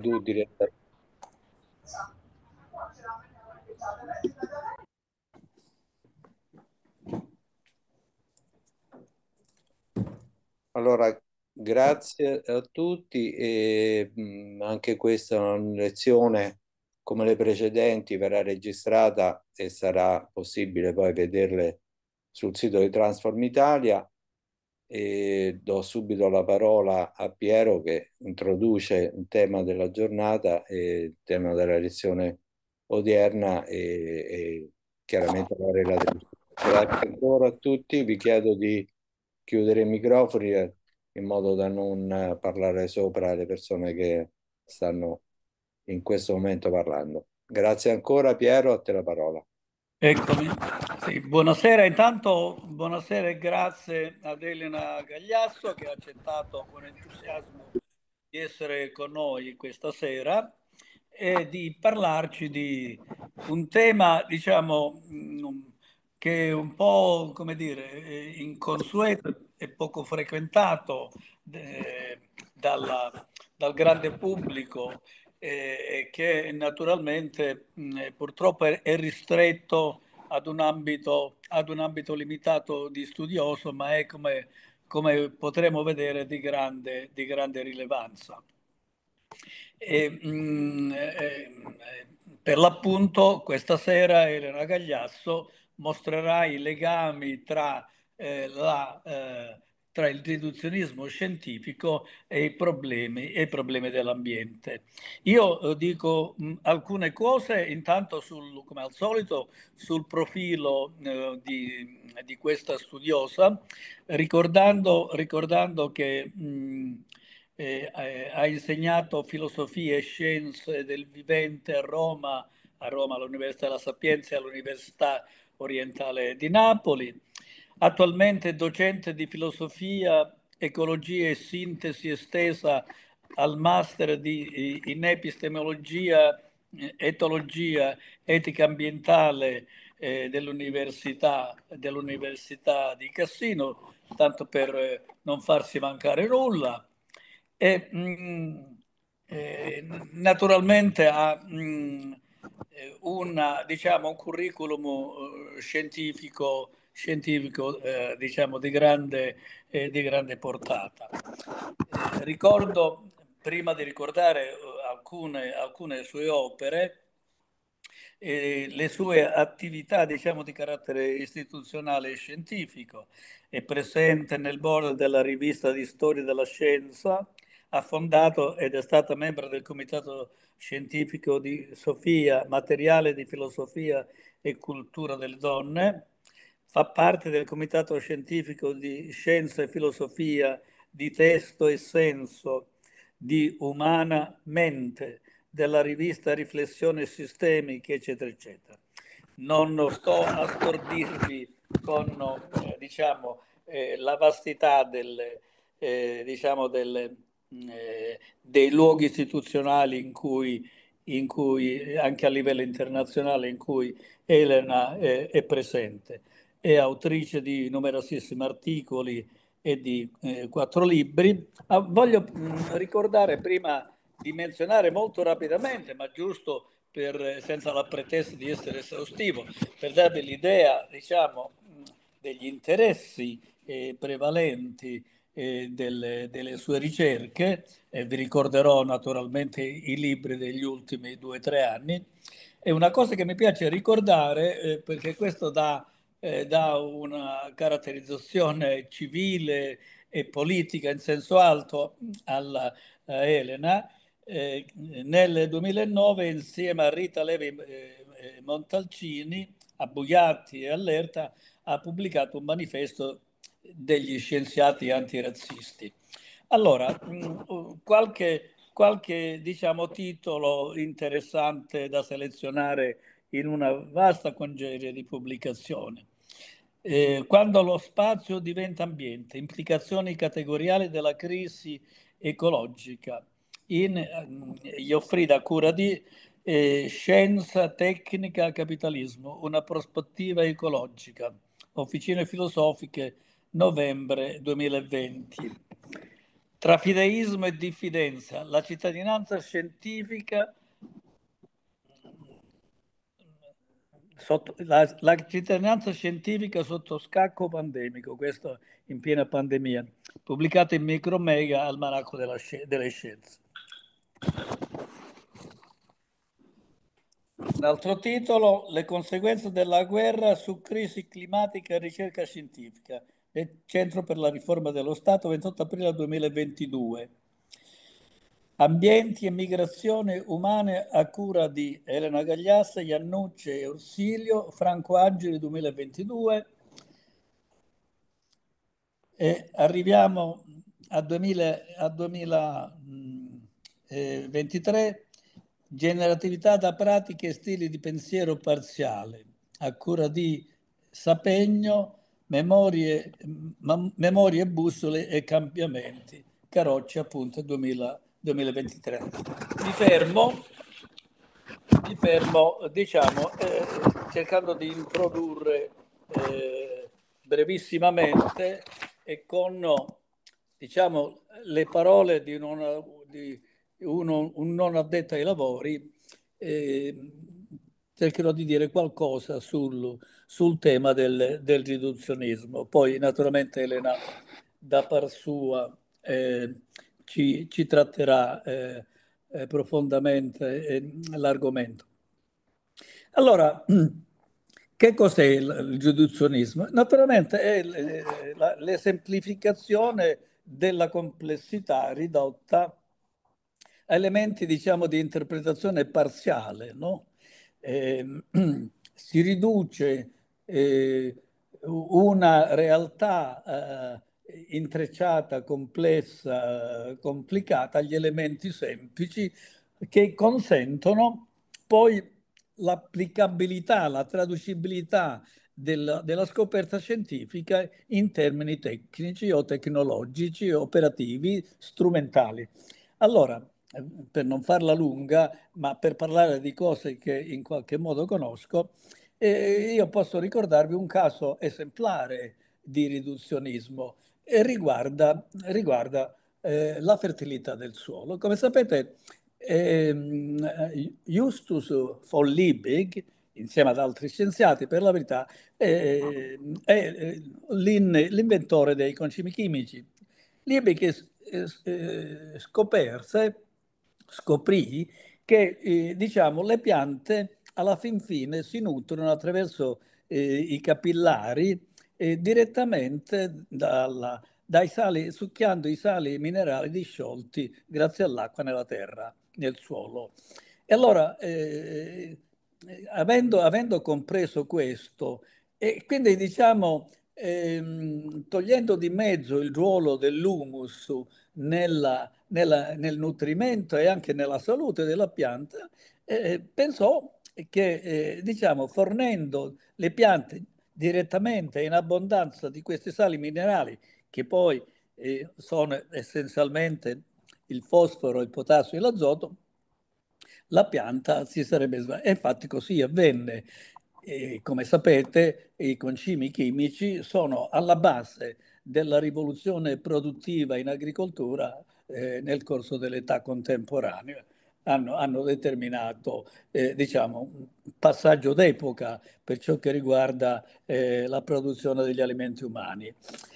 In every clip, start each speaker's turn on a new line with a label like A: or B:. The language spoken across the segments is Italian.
A: tu direttamente.
B: Allora, grazie a tutti e mm, anche questa lezione come le precedenti verrà registrata e sarà possibile poi vederle sul sito di Transform Italia e do subito la parola a Piero che introduce il tema della giornata e il tema della lezione odierna e, e chiaramente la relatrice. Grazie ancora a tutti, vi chiedo di chiudere i microfoni eh, in modo da non eh, parlare sopra le persone che stanno in questo momento parlando. Grazie ancora Piero, a te la parola.
C: Eccomi. Sì, buonasera intanto, buonasera e grazie ad Elena Gagliasso che ha accettato con entusiasmo di essere con noi questa sera e di parlarci di un tema, diciamo, mm, che è un po', come dire, eh, inconsueto e poco frequentato eh, dalla, dal grande pubblico eh, e eh, che naturalmente mh, mm, purtroppo è, è ristretto ad un ambito, ad un ambito limitato di studioso, ma è come, come potremo vedere di grande, di grande rilevanza. E, mh, mm, eh, eh, per l'appunto questa sera Elena Gagliasso mostrerà i legami tra eh, la eh, tra il riduzionismo scientifico e i problemi, e i problemi dell'ambiente. Io eh, dico mh, mm, alcune cose intanto, sul, come al solito, sul profilo eh, di, di, questa studiosa, ricordando, ricordando che mh, mm, eh, eh, ha insegnato filosofia e scienze del vivente a Roma, a Roma all'Università della Sapienza e all'Università Orientale di Napoli Attualmente è docente di filosofia, ecologia e sintesi estesa al master di, in epistemologia, etologia, etica ambientale eh, dell'università, dell'Università di Cassino, tanto per eh, non farsi mancare nulla. E, mh, mm, eh, naturalmente ha mh, mm, eh, una, diciamo, un curriculum eh, scientifico scientifico eh, diciamo di grande, eh, di grande portata. Eh, ricordo, prima di ricordare eh, alcune, alcune sue opere, eh, le sue attività diciamo di carattere istituzionale e scientifico. È presente nel board della rivista di storia della scienza, ha fondato ed è stata membro del comitato scientifico di Sofia, materiale di filosofia e cultura delle donne, fa parte del Comitato Scientifico di Scienza e Filosofia di Testo e Senso di Umana Mente della rivista Riflessioni Sistemiche, eccetera, eccetera. Non sto a stordirvi con eh, diciamo, eh, la vastità del, eh, diciamo del, mm, eh, dei luoghi istituzionali in cui, in cui, anche a livello internazionale, in cui Elena eh, è presente è autrice di numerosissimi articoli e di eh, quattro libri. Ah, voglio mh, mm, ricordare prima di menzionare molto rapidamente, ma giusto per, eh, senza la pretesa di essere esaustivo, per darvi l'idea diciamo, mm, degli interessi eh, prevalenti eh, delle, delle, sue ricerche, eh, vi ricorderò naturalmente i libri degli ultimi due o tre anni, E una cosa che mi piace ricordare eh, perché questo dà eh, dà una caratterizzazione civile e politica in senso alto alla Elena. Eh, nel 2009 insieme a Rita Levi eh, eh Montalcini a Bugliatti e Allerta ha pubblicato un manifesto degli scienziati antirazzisti. Allora, mm, qualche, qualche diciamo, titolo interessante da selezionare in una vasta congerie di pubblicazioni. Eh, quando lo spazio diventa ambiente, implicazioni categoriali della crisi ecologica, in Joffrida ehm, cura di eh, Scienza, Tecnica, Capitalismo, una prospettiva ecologica, Officine Filosofiche, novembre 2020. Tra fideismo e diffidenza, la cittadinanza scientifica sotto, la, la, cittadinanza scientifica sotto scacco pandemico, questo in piena pandemia, pubblicato in Micromega al Manacco della, delle Scienze. Un altro titolo, le conseguenze della guerra su crisi climatica e ricerca scientifica, del Centro per la riforma dello Stato, 28 aprile 2022. Ambienti e migrazione umane a cura di Elena Gagliassa, Iannucce e Orsilio, Franco Angeli 2022. E arriviamo a, 2000, a 2023, eh, generatività da pratiche e stili di pensiero parziale, a cura di Sapegno, Memorie, memorie bussole e cambiamenti, Carocci appunto 2023. 2023. Mi fermo, mi fermo diciamo, eh, cercando di introdurre eh, brevissimamente e con diciamo, le parole di, una, di uno, un non addetto ai lavori, eh, cercherò di dire qualcosa sul, sul tema del, del, riduzionismo. Poi naturalmente Elena da par sua eh, ci, ci tratterà eh, eh, profondamente eh, l'argomento. Allora, che cos'è il, il giudizionismo? Naturalmente è eh, l'esemplificazione della complessità ridotta a elementi, diciamo, di interpretazione parziale, no? Ehm, si riduce eh, una realtà intrecciata, complessa, complicata, agli elementi semplici che consentono poi l'applicabilità, la traducibilità della, della, scoperta scientifica in termini tecnici o tecnologici, operativi, strumentali. Allora, per non farla lunga, ma per parlare di cose che in qualche modo conosco, eh, io posso ricordarvi un caso esemplare di riduzionismo e riguarda, riguarda eh, la fertilità del suolo. Come sapete, eh, Justus von Liebig, insieme ad altri scienziati, per la verità, ehm, eh, è l'inventore dei concimi chimici. Liebig eh, scoperse, scoprì che eh, diciamo, le piante alla fin fine si nutrono attraverso eh, i capillari eh, direttamente dalla, dai sali, succhiando i sali minerali disciolti grazie all'acqua nella terra, nel suolo. E allora, eh, avendo, avendo, compreso questo, e quindi diciamo ehm, togliendo di mezzo il ruolo dell'humus nella, nella, nel nutrimento e anche nella salute della pianta, eh, pensò che eh, diciamo fornendo le piante direttamente in abbondanza di questi sali minerali che poi eh, sono essenzialmente il fosforo, il potassio e l'azoto, la pianta si sarebbe svegliata. Infatti così avvenne. E, come sapete, i concimi chimici sono alla base della rivoluzione produttiva in agricoltura eh, nel corso dell'età contemporanea hanno, hanno determinato eh, diciamo, un passaggio d'epoca per ciò che riguarda eh, la produzione degli alimenti umani.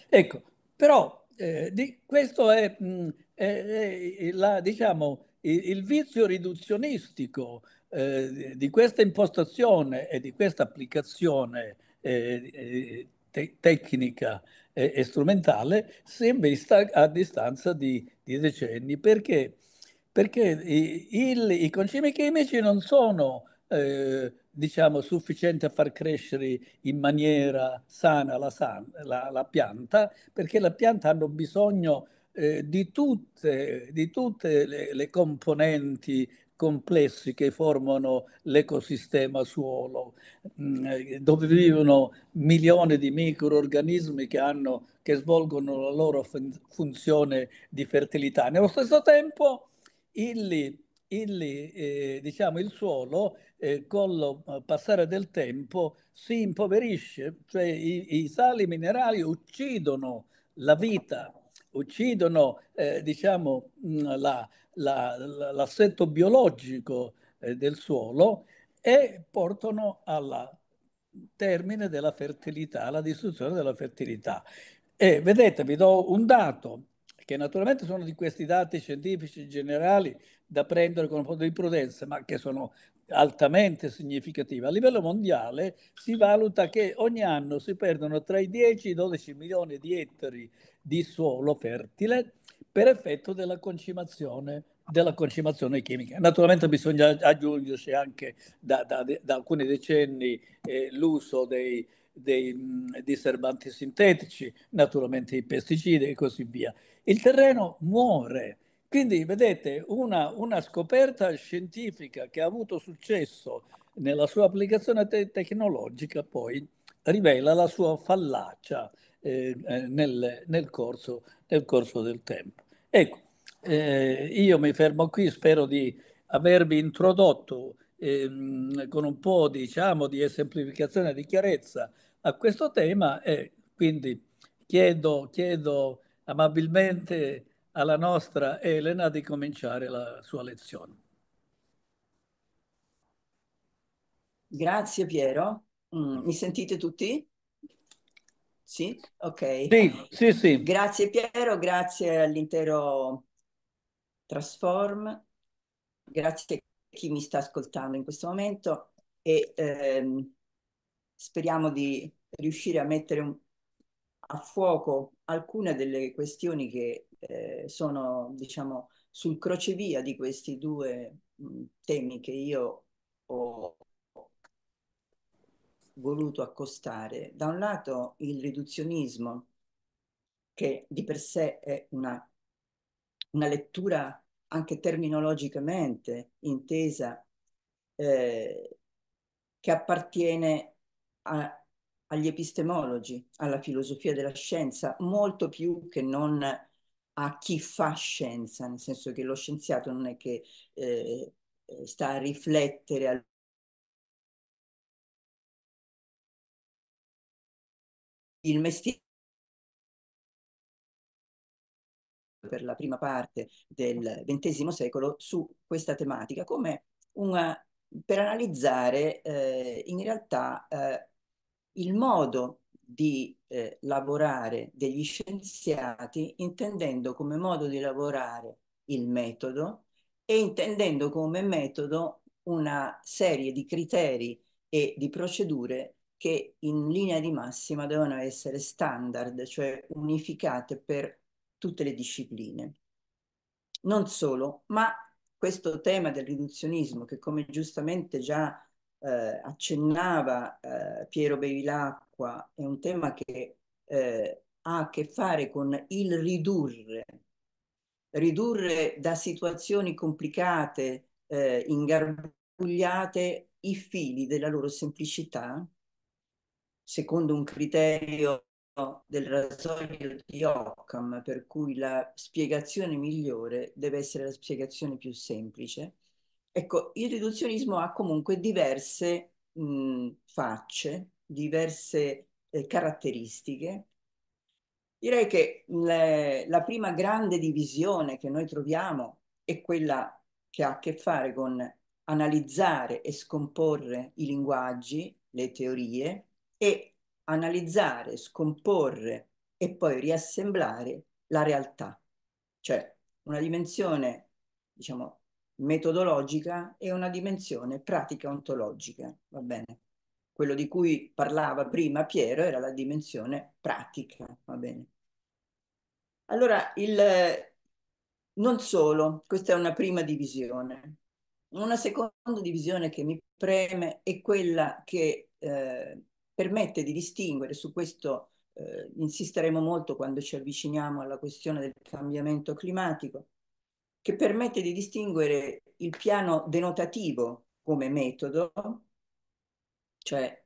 C: Ecco, però eh, di, questo è, mh, mm, è, è la, diciamo, il, il, vizio riduzionistico eh, di questa impostazione e di questa applicazione eh, eh, te- tecnica e, strumentale si è vista a distanza di, di decenni perché perché i, il, i concimi chimici non sono eh, diciamo, sufficienti a far crescere in maniera sana la, san, la, la pianta, perché la pianta ha bisogno eh, di tutte, di tutte le, le componenti complessi che formano l'ecosistema suolo, mm, eh, dove vivono milioni di microorganismi che, hanno, che svolgono la loro funzione di fertilità. Nello stesso tempo il, il, eh, diciamo, il suolo eh, con il eh, passare del tempo si impoverisce, cioè i, i sali minerali uccidono la vita, uccidono eh, diciamo, mm, la, la, la, l'assetto biologico eh, del suolo e portano al termine della fertilità, alla distruzione della fertilità. E vedete, vi do un dato, che naturalmente sono di questi dati scientifici generali da prendere con un po' di prudenza, ma che sono altamente significativi. A livello mondiale si valuta che ogni anno si perdono tra i 10 e i 12 milioni di ettari di suolo fertile per effetto della concimazione della concimazione chimica. Naturalmente bisogna aggiungersi anche da, da, da alcuni decenni eh, l'uso dei, dei, mh, sintetici, naturalmente i pesticidi e così via il terreno muore. Quindi vedete una, una scoperta scientifica che ha avuto successo nella sua applicazione te- tecnologica poi rivela la sua fallacia eh, eh, nel, nel, corso, nel, corso, del tempo. Ecco, eh, io mi fermo qui, spero di avervi introdotto ehm, con un po' diciamo, di esemplificazione di chiarezza a questo tema e quindi chiedo, chiedo amabilmente alla nostra Elena di cominciare la sua lezione.
D: Grazie Piero. Mm, mi sentite tutti? Sì? Ok. Sì, sì, sì. Grazie Piero, grazie all'intero Transform, grazie a chi mi sta ascoltando in questo momento e ehm, speriamo di riuscire a mettere un, a fuoco alcune delle questioni che eh, sono, diciamo, sul crocevia di questi due mh, temi che io ho voluto accostare. Da un lato il riduzionismo, che di per sé è una, una lettura anche terminologicamente intesa, eh, che appartiene a, agli epistemologi, alla filosofia della scienza, molto più che non a chi fa scienza, nel senso che lo scienziato non è che eh,
E: sta a riflettere al il mestiere per la prima parte del XX secolo su questa tematica
D: come una, per analizzare eh, in realtà eh, il modo di eh, lavorare degli scienziati intendendo come modo di lavorare il metodo e intendendo come metodo una serie di criteri e di procedure che in linea di massima devono essere standard, cioè unificate per tutte le discipline. Non solo, ma questo tema del riduzionismo, che come giustamente già eh, accennava eh, Piero Bevilacqua, è un tema che eh, ha a che fare con il ridurre, ridurre da situazioni complicate, eh, ingarbugliate, i fili della loro semplicità, secondo un criterio del rasoio di Occam, per cui la spiegazione migliore deve essere la spiegazione più semplice, Ecco, il riduzionismo ha comunque diverse mh, facce, diverse eh, caratteristiche. Direi che le, la prima grande divisione che noi troviamo è quella che ha a che fare con analizzare e scomporre i linguaggi, le teorie e analizzare, scomporre e poi riassemblare la realtà. Cioè una dimensione, diciamo, metodologica e una dimensione pratica ontologica, va bene? Quello di cui parlava prima Piero era la dimensione pratica, va bene? Allora, il, non solo, questa è una prima divisione. Una seconda divisione che mi preme è quella che eh, permette di distinguere, su questo eh, insisteremo molto quando ci avviciniamo alla questione del cambiamento climatico, che permette di distinguere il piano denotativo come metodo, cioè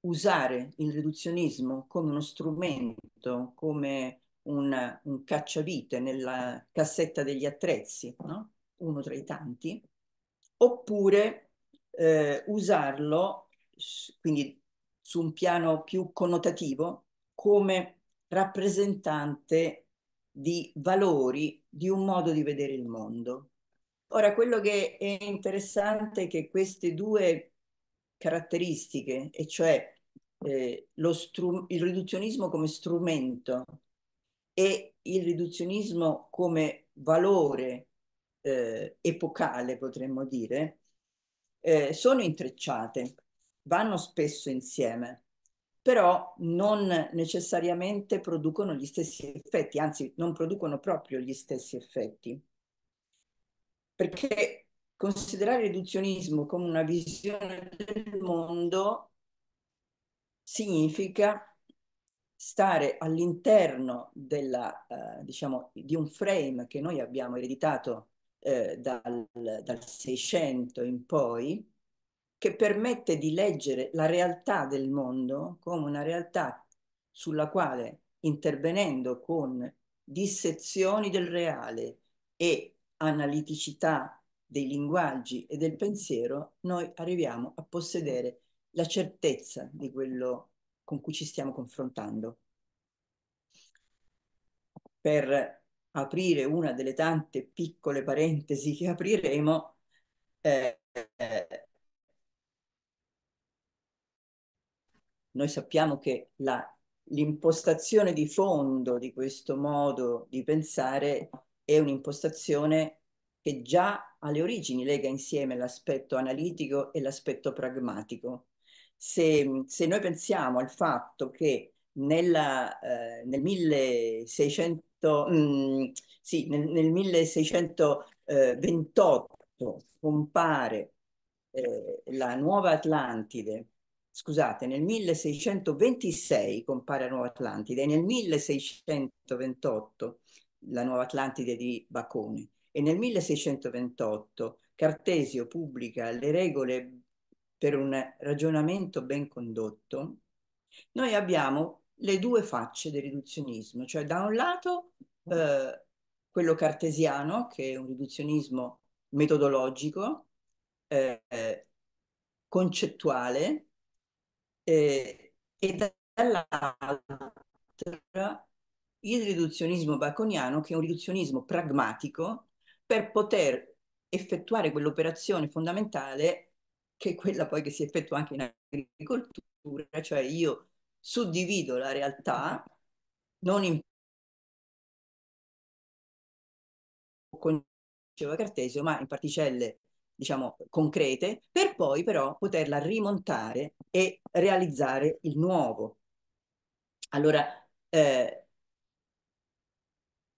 D: usare il riduzionismo come uno strumento, come una, un cacciavite nella cassetta degli attrezzi, no? uno tra i tanti, oppure eh, usarlo, quindi su un piano più connotativo, come rappresentante di valori, di un modo di vedere il mondo. Ora, quello che è interessante è che queste due caratteristiche, e cioè eh, stru- il riduzionismo come strumento e il riduzionismo come valore eh, epocale, potremmo dire, eh, sono intrecciate, vanno spesso insieme però non necessariamente producono gli stessi effetti, anzi non producono proprio gli stessi effetti. Perché considerare il riduzionismo come una visione del mondo significa stare all'interno della, eh, diciamo, di un frame che noi abbiamo ereditato eh, dal, dal 600 in poi, che permette di leggere la realtà del mondo come una realtà sulla quale intervenendo con dissezioni del reale e analiticità dei linguaggi e del pensiero, noi arriviamo a possedere la certezza di quello con cui ci stiamo confrontando. Per aprire una delle tante piccole parentesi che apriremo, eh, eh, Noi sappiamo che l'impostazione di fondo di questo modo di pensare è un'impostazione che già alle origini lega insieme l'aspetto analitico e l'aspetto pragmatico. Se, se, noi pensiamo al fatto che nella, eh, nel 1600, mm, sì, nel, nel 1628 compare eh, la nuova Atlantide scusate, nel 1626 compare la Nuova Atlantide e nel 1628 la Nuova Atlantide di Bacone e nel 1628 Cartesio pubblica le regole per un ragionamento ben condotto, noi abbiamo le due facce del riduzionismo, cioè da un lato eh, quello cartesiano, che è un riduzionismo metodologico, eh, concettuale, eh, e dall'altra il riduzionismo baconiano che è un riduzionismo pragmatico per poter effettuare quell'operazione fondamentale che è quella poi che si effettua anche in agricoltura,
E: cioè io suddivido la realtà non in diceva Cartesio, ma in particelle
D: diciamo, concrete, per poi però poterla rimontare e realizzare il nuovo. Allora, eh,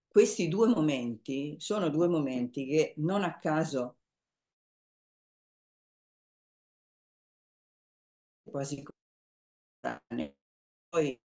E: questi due momenti sono due momenti che non a caso quasi poi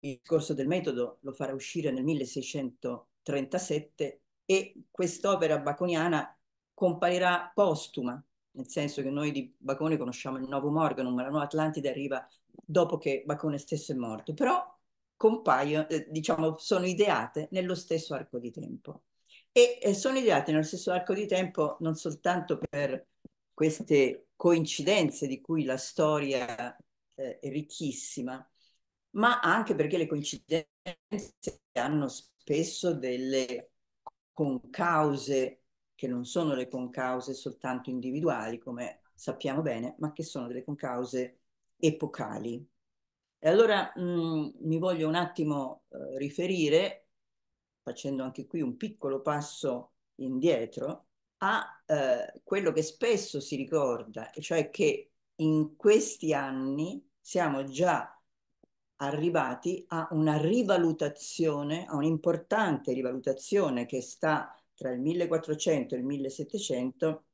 E: il corso del metodo lo farà uscire nel
D: 1637 e quest'opera baconiana comparirà postuma, nel senso che noi di Bacone conosciamo il Novo Morgan, ma la Nuova Atlantide arriva dopo che Bacone stesso è morto, però compaiono, eh, diciamo, sono ideate nello stesso arco di tempo. E eh, sono ideate nello stesso arco di tempo non soltanto per queste coincidenze di cui la storia eh, è ricchissima, ma anche perché le coincidenze hanno spesso delle concause che non sono le concause soltanto individuali, come sappiamo bene, ma che sono delle concause epocali. E allora mh, mm, mi voglio un attimo eh, riferire, facendo anche qui un piccolo passo indietro, a eh, quello che spesso si ricorda, e cioè che in questi anni siamo già arrivati a una rivalutazione, a un'importante rivalutazione che sta tra il 1400 e il 1700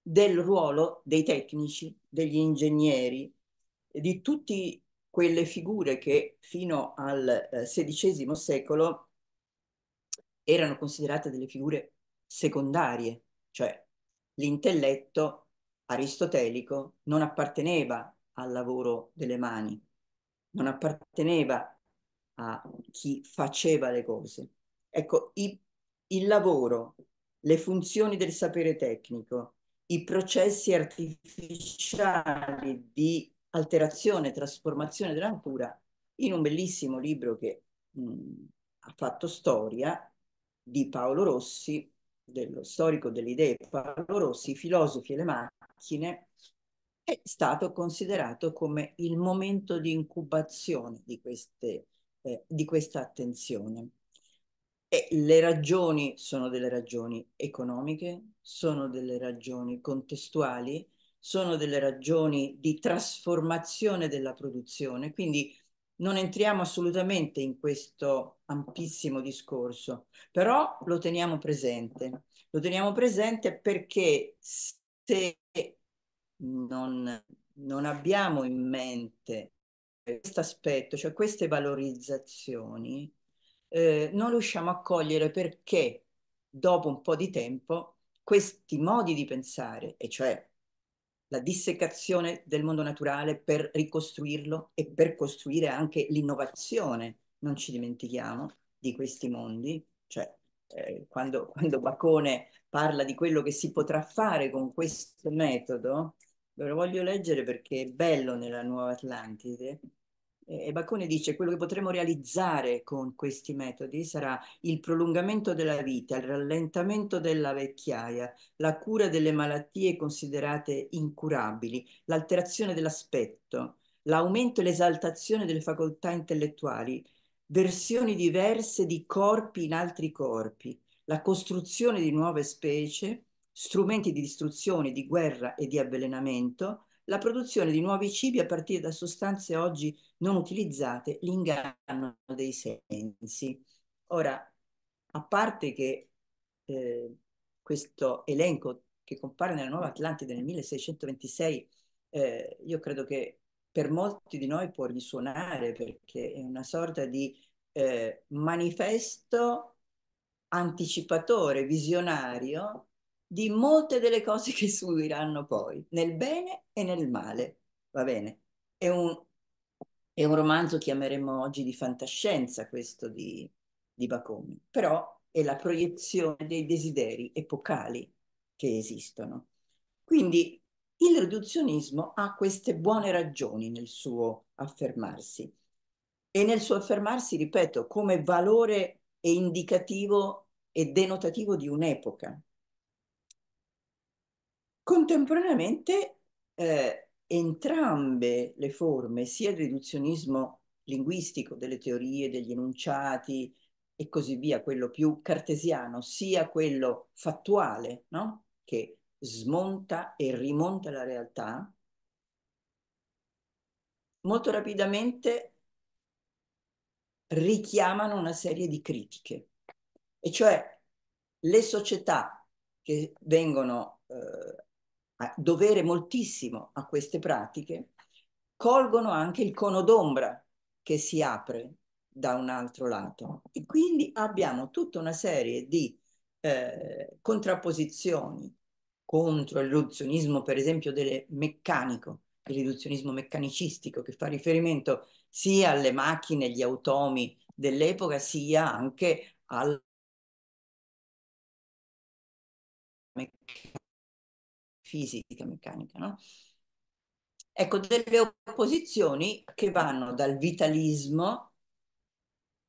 D: del ruolo dei tecnici, degli ingegneri, di tutte quelle figure che fino al XVI eh, secolo erano considerate delle figure secondarie, cioè l'intelletto aristotelico non apparteneva al lavoro delle mani, non apparteneva a chi faceva le cose. Ecco, i il lavoro, le funzioni del sapere tecnico, i processi artificiali di alterazione e trasformazione della natura in un bellissimo libro che mh, ha fatto storia di Paolo Rossi, dello storico delle idee Paolo Rossi, Filosofi e le macchine, è stato considerato come il momento di incubazione di, queste, eh, di questa attenzione. E le ragioni sono delle ragioni economiche, sono delle ragioni contestuali, sono delle ragioni di trasformazione della produzione, quindi non entriamo assolutamente in questo ampissimo discorso, però lo teniamo presente. Lo teniamo presente perché se non, non abbiamo in mente questo aspetto, cioè queste valorizzazioni, eh, non riusciamo a cogliere perché dopo un po' di tempo questi modi di pensare, e cioè la dissecazione del mondo naturale per ricostruirlo e per costruire anche l'innovazione, non ci dimentichiamo di questi mondi, cioè eh, quando, quando Bacone parla di quello che si potrà fare con questo metodo, ve lo voglio leggere perché è bello nella Nuova Atlantide, e Baccone dice quello che potremo realizzare con questi metodi sarà il prolungamento della vita, il rallentamento della vecchiaia, la cura delle malattie considerate incurabili, l'alterazione dell'aspetto, l'aumento e l'esaltazione delle facoltà intellettuali, versioni diverse di corpi in altri corpi, la costruzione di nuove specie, strumenti di distruzione, di guerra e di avvelenamento, la produzione di nuovi cibi a partire da sostanze oggi non utilizzate, l'inganno dei sensi. Ora, a parte che eh, questo elenco che compare nella Nuova Atlantide nel 1626, eh, io credo che per molti di noi può risuonare perché è una sorta di eh, manifesto anticipatore, visionario di molte delle cose che subiranno poi, nel bene e nel male. Va bene? È un, è un romanzo, chiameremo oggi, di fantascienza questo di, di Bacone, però è la proiezione dei desideri epocali che esistono. Quindi il riduzionismo ha queste buone ragioni nel suo affermarsi e nel suo affermarsi, ripeto, come valore e indicativo e denotativo di un'epoca, Contemporaneamente eh, entrambe le forme, sia il riduzionismo linguistico delle teorie, degli enunciati e così via, quello più cartesiano, sia quello fattuale, no? che smonta e rimonta la realtà, molto rapidamente richiamano una serie di critiche, e cioè le società che vengono eh, a dovere moltissimo a queste pratiche, colgono anche il cono d'ombra che si apre da un altro lato. E quindi abbiamo tutta una serie di eh, contrapposizioni contro il riduzionismo, per esempio, del meccanico, il riduzionismo meccanicistico che fa
E: riferimento sia alle macchine, agli automi dell'epoca, sia anche al meccanismo fisica, meccanica, no? Ecco, delle opposizioni
D: che vanno dal vitalismo,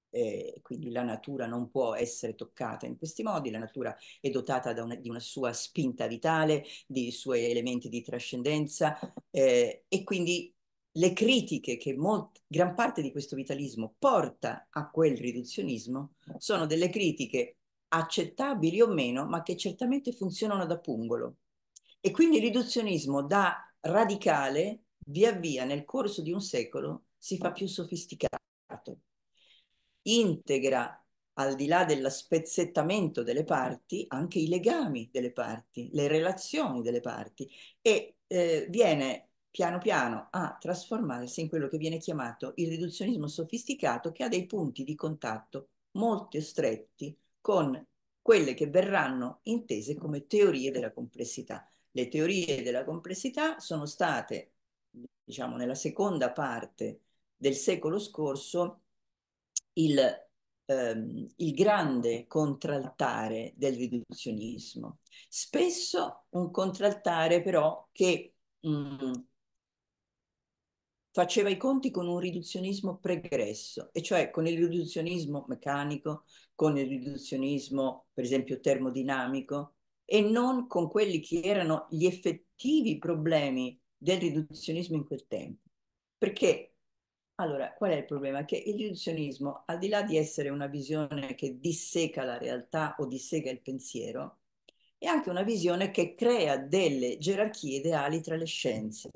D: eh, quindi la natura non può essere toccata in questi modi, la natura è dotata una, di una sua spinta vitale, di suoi elementi di trascendenza eh, e quindi le critiche che gran parte di questo vitalismo porta a quel riduzionismo sono delle critiche accettabili o meno, ma che certamente funzionano da pungolo e quindi il riduzionismo da radicale via via nel corso di un secolo si fa più sofisticato, integra al di là dello spezzettamento delle parti anche i legami delle parti, le relazioni delle parti e eh, viene piano piano a trasformarsi in quello che viene chiamato il riduzionismo sofisticato che ha dei punti di contatto molto stretti con quelle che verranno intese come teorie della complessità le teorie della complessità sono state, diciamo, nella seconda parte del secolo scorso, il, ehm, il grande contraltare del riduzionismo. Spesso un contraltare però che mh, mm, faceva i conti con un riduzionismo pregresso, e cioè con il riduzionismo meccanico, con il riduzionismo per esempio termodinamico, e non con quelli che erano gli effettivi problemi del riduzionismo in quel tempo. Perché, allora, qual è il problema? Che il riduzionismo, al di là di essere una visione che disseca la realtà o disseca il pensiero, è anche una visione che crea delle gerarchie ideali tra le scienze.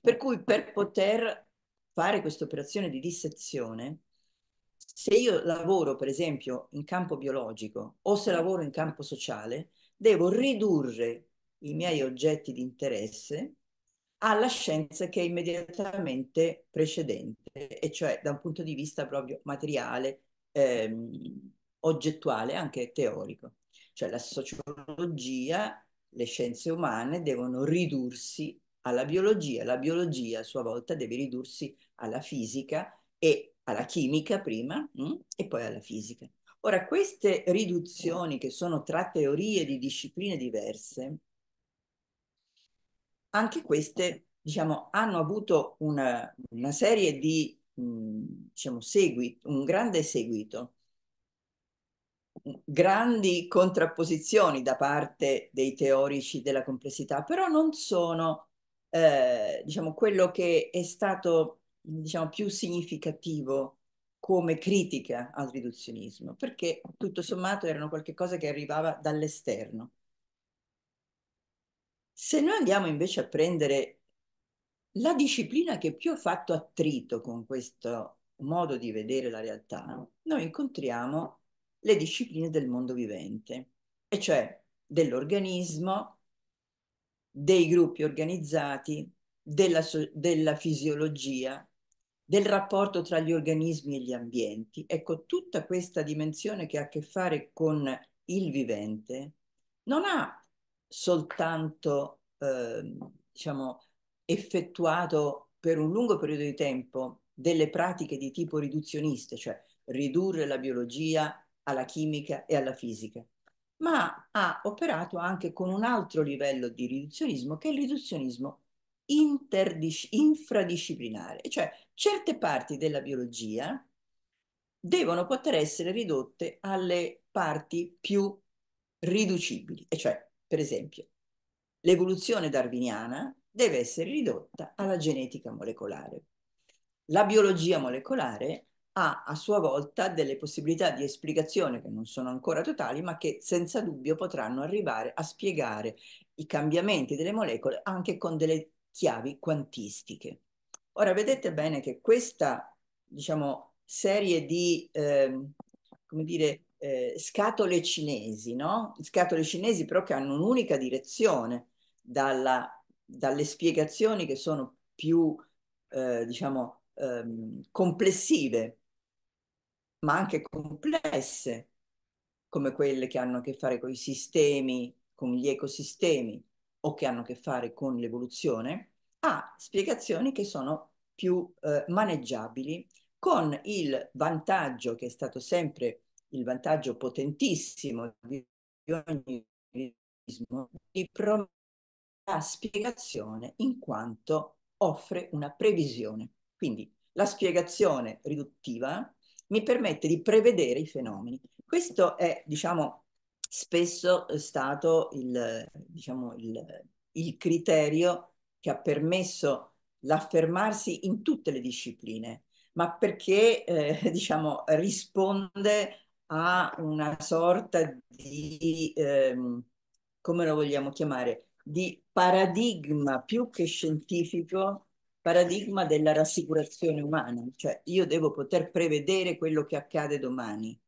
D: Per cui per poter fare questa operazione di dissezione, se io lavoro per esempio in campo biologico o se lavoro in campo sociale, devo ridurre i miei oggetti di interesse alla scienza che è immediatamente precedente, e cioè da un punto di vista proprio materiale, ehm, oggettuale, anche teorico. Cioè la sociologia, le scienze umane devono ridursi alla biologia, la biologia a sua volta deve ridursi alla fisica e alla chimica prima mh? Mm, e poi alla fisica. Ora, queste riduzioni che sono tra teorie di discipline diverse, anche queste diciamo, hanno avuto una, una serie di mh, diciamo, seguito, un grande seguito, grandi contrapposizioni da parte dei teorici della complessità, però non sono eh, diciamo, quello che è stato diciamo, più significativo come critica al riduzionismo, perché tutto sommato erano qualcosa che arrivava dall'esterno. Se noi andiamo invece a prendere la disciplina che più ha fatto attrito con questo modo di vedere la realtà, noi incontriamo le discipline del mondo vivente, e cioè dell'organismo, dei gruppi organizzati, della, della fisiologia, del rapporto tra gli organismi e gli ambienti. Ecco, tutta questa dimensione che ha a che fare con il vivente non ha soltanto, eh, diciamo, effettuato per un lungo periodo di tempo delle pratiche di tipo riduzioniste, cioè ridurre la biologia alla chimica e alla fisica, ma ha operato anche con un altro livello di riduzionismo che è il riduzionismo infradisciplinare, cioè certe parti della biologia devono poter essere ridotte alle parti più riducibili, e cioè, per esempio, l'evoluzione darwiniana deve essere ridotta alla genetica molecolare. La biologia molecolare ha a sua volta delle possibilità di esplicazione che non sono ancora totali, ma che senza dubbio potranno arrivare a spiegare i cambiamenti delle molecole anche con delle chiavi quantistiche. Ora vedete bene che questa diciamo, serie di eh, come dire, eh, scatole cinesi, no? scatole cinesi però che hanno un'unica direzione dalla, dalle spiegazioni che sono più eh, diciamo, ehm, complessive, ma anche complesse, come quelle che hanno a che fare con i sistemi, con gli ecosistemi, o che hanno a che fare con l'evoluzione, a spiegazioni che sono più eh, maneggiabili con il vantaggio che è stato sempre il vantaggio potentissimo di ogni realismo di promuovere la spiegazione in quanto offre una previsione. Quindi la spiegazione riduttiva mi permette di prevedere i fenomeni. Questo è, diciamo, spesso è stato il, diciamo, il, il criterio che ha permesso l'affermarsi in tutte le discipline, ma perché eh, diciamo, risponde a una sorta di, ehm, come lo vogliamo chiamare, di paradigma più che scientifico, paradigma della rassicurazione umana, cioè io devo poter prevedere quello che accade domani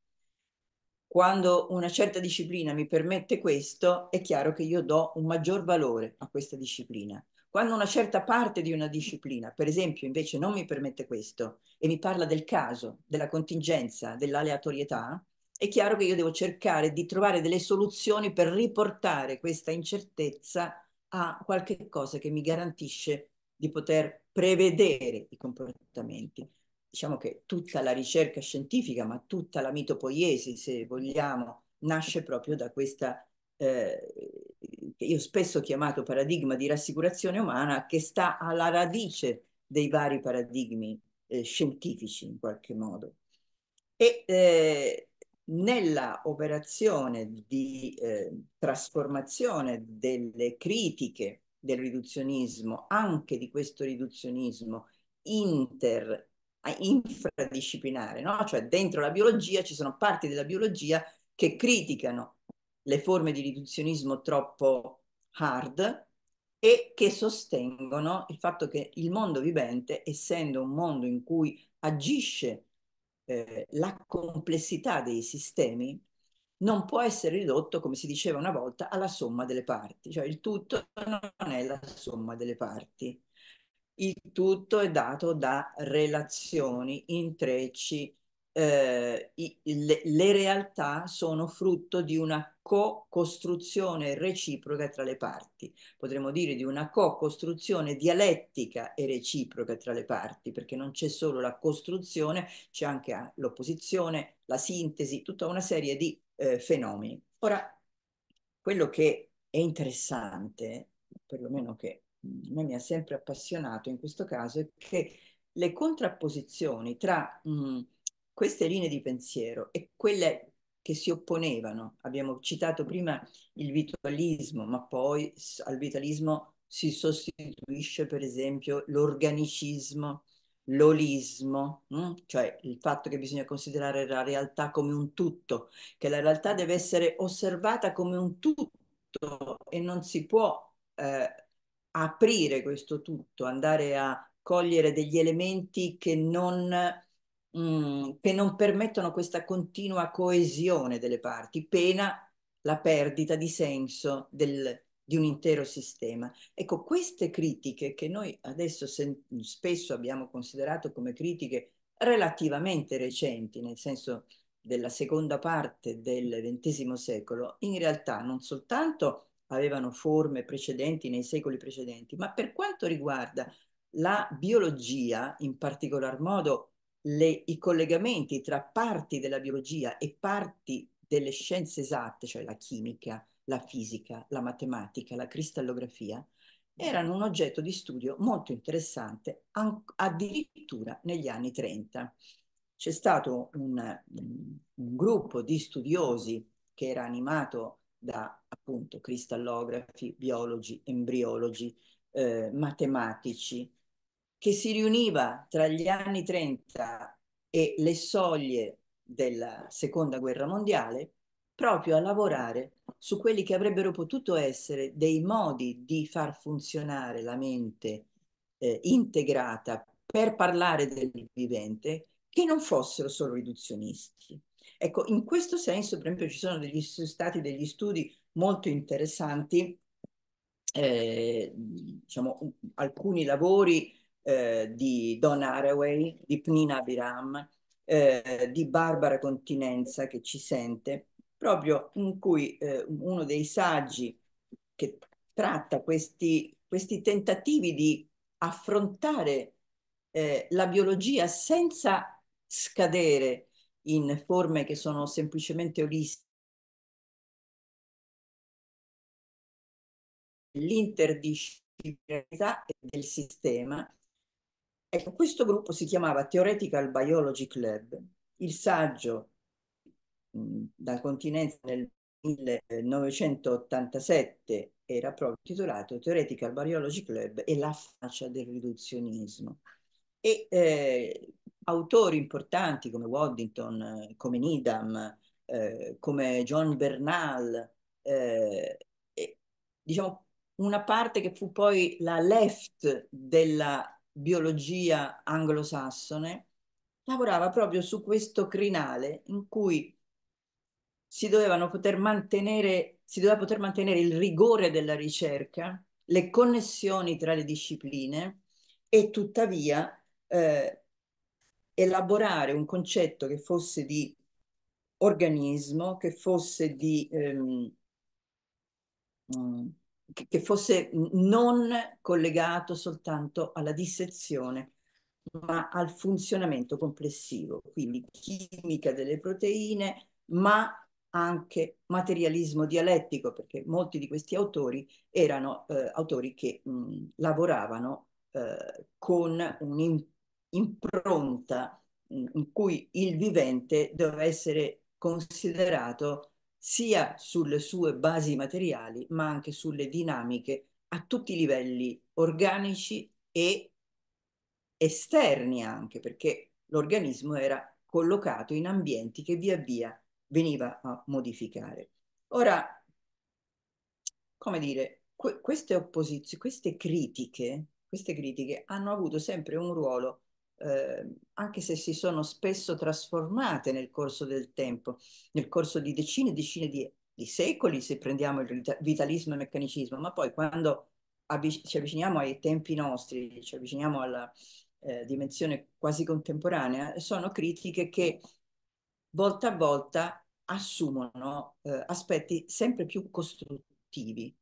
D: quando una certa disciplina mi permette questo, è chiaro che io do un maggior valore a questa disciplina. Quando una certa parte di una disciplina, per esempio, invece non mi permette questo e mi parla del caso, della contingenza, dell'aleatorietà, è chiaro che io devo cercare di trovare delle soluzioni per riportare questa incertezza a qualche cosa che mi garantisce di poter prevedere i comportamenti diciamo che tutta la ricerca scientifica, ma tutta la mitopoiesi, se vogliamo, nasce proprio da questa, eh, io spesso ho chiamato paradigma di rassicurazione umana, che sta alla radice dei vari paradigmi eh, scientifici in qualche modo. E eh, nella operazione di eh, trasformazione delle critiche del riduzionismo, anche di questo riduzionismo inter infradisciplinare, no? cioè dentro la biologia ci sono parti della biologia che criticano le forme di riduzionismo troppo hard e che sostengono il fatto che il mondo vivente, essendo un mondo in cui agisce eh, la complessità dei sistemi, non può essere ridotto, come si diceva una volta, alla somma delle parti, cioè il tutto non è la somma delle parti il tutto è dato da relazioni, intrecci, eh, i, le, le, realtà sono frutto di una co-costruzione reciproca tra le parti, potremmo dire di una co-costruzione dialettica e reciproca tra le parti, perché non c'è solo la costruzione, c'è anche ah, l'opposizione, la sintesi, tutta una serie di eh, fenomeni. Ora, quello che è interessante, perlomeno che me mi ha sempre appassionato in questo caso è che le contrapposizioni tra mh, mm, queste linee di pensiero e quelle che si opponevano, abbiamo citato prima il vitalismo, ma poi al vitalismo si sostituisce per esempio l'organicismo, l'olismo, mh? Mm? cioè il fatto che bisogna considerare la realtà come un tutto, che la realtà deve essere osservata come un tutto e non si può eh, aprire questo tutto, andare a cogliere degli elementi che non, mh, mm, che non permettono questa continua coesione delle parti, pena la perdita di senso del, di un intero sistema. Ecco, queste critiche che noi adesso spesso abbiamo considerato come critiche relativamente recenti, nel senso della seconda parte del XX secolo, in realtà non soltanto avevano forme precedenti nei secoli precedenti, ma per quanto riguarda la biologia, in particolar modo le, i collegamenti tra parti della biologia e parti delle scienze esatte, cioè la chimica, la fisica, la matematica, la cristallografia, erano un oggetto di studio molto interessante addirittura negli anni 30. C'è stato un, un, gruppo di studiosi che era animato da appunto cristallografi, biologi, embriologi, eh, matematici, che si riuniva tra gli anni 30 e le soglie della seconda guerra mondiale proprio a lavorare su quelli che avrebbero potuto essere dei modi di far funzionare la mente eh, integrata per parlare del vivente che non fossero solo riduzionisti. Ecco, in questo senso, per esempio, ci sono degli, stati degli studi molto interessanti, eh, diciamo, alcuni lavori eh, di Don Haraway, di Pnina Abiram, eh, di Barbara Continenza che ci sente, proprio in cui eh, uno dei saggi che tratta questi, questi tentativi di affrontare eh, la biologia
E: senza scadere in forme che sono semplicemente olistiche. l'interdisciplinarità del sistema. Ecco, questo gruppo si
D: chiamava Theoretical Biology Club. Il saggio mh, dal continente nel 1987 era proprio titolato Theoretical Biology Club e la faccia del riduzionismo. E eh, autori importanti come Waddington, eh, come Needham, eh, come John Bernal, eh, e, diciamo una parte che fu poi la left della biologia anglosassone, lavorava proprio su questo crinale in cui si, poter mantenere, si doveva poter mantenere il rigore della ricerca, le connessioni tra le discipline e tuttavia eh, elaborare un concetto che fosse di organismo, che fosse di... Ehm, mm, che fosse non collegato soltanto alla dissezione, ma al funzionamento complessivo, quindi chimica delle proteine, ma anche materialismo dialettico, perché molti di questi autori erano eh, autori che mh, mm, lavoravano eh, con un impronta mm, in cui il vivente doveva essere considerato sia sulle sue basi materiali ma anche sulle dinamiche a tutti i livelli organici e esterni anche perché l'organismo era collocato in ambienti che via via veniva a modificare. Ora, come dire, que queste opposizioni, queste critiche, queste critiche hanno avuto sempre un ruolo eh, anche se si sono spesso trasformate nel corso del tempo, nel corso di decine e decine di, di, secoli, se prendiamo il vitalismo e il meccanicismo, ma poi quando avvic ci avviciniamo ai tempi nostri, ci avviciniamo alla eh, dimensione quasi contemporanea, sono critiche che volta a volta assumono eh, aspetti sempre più costruttivi.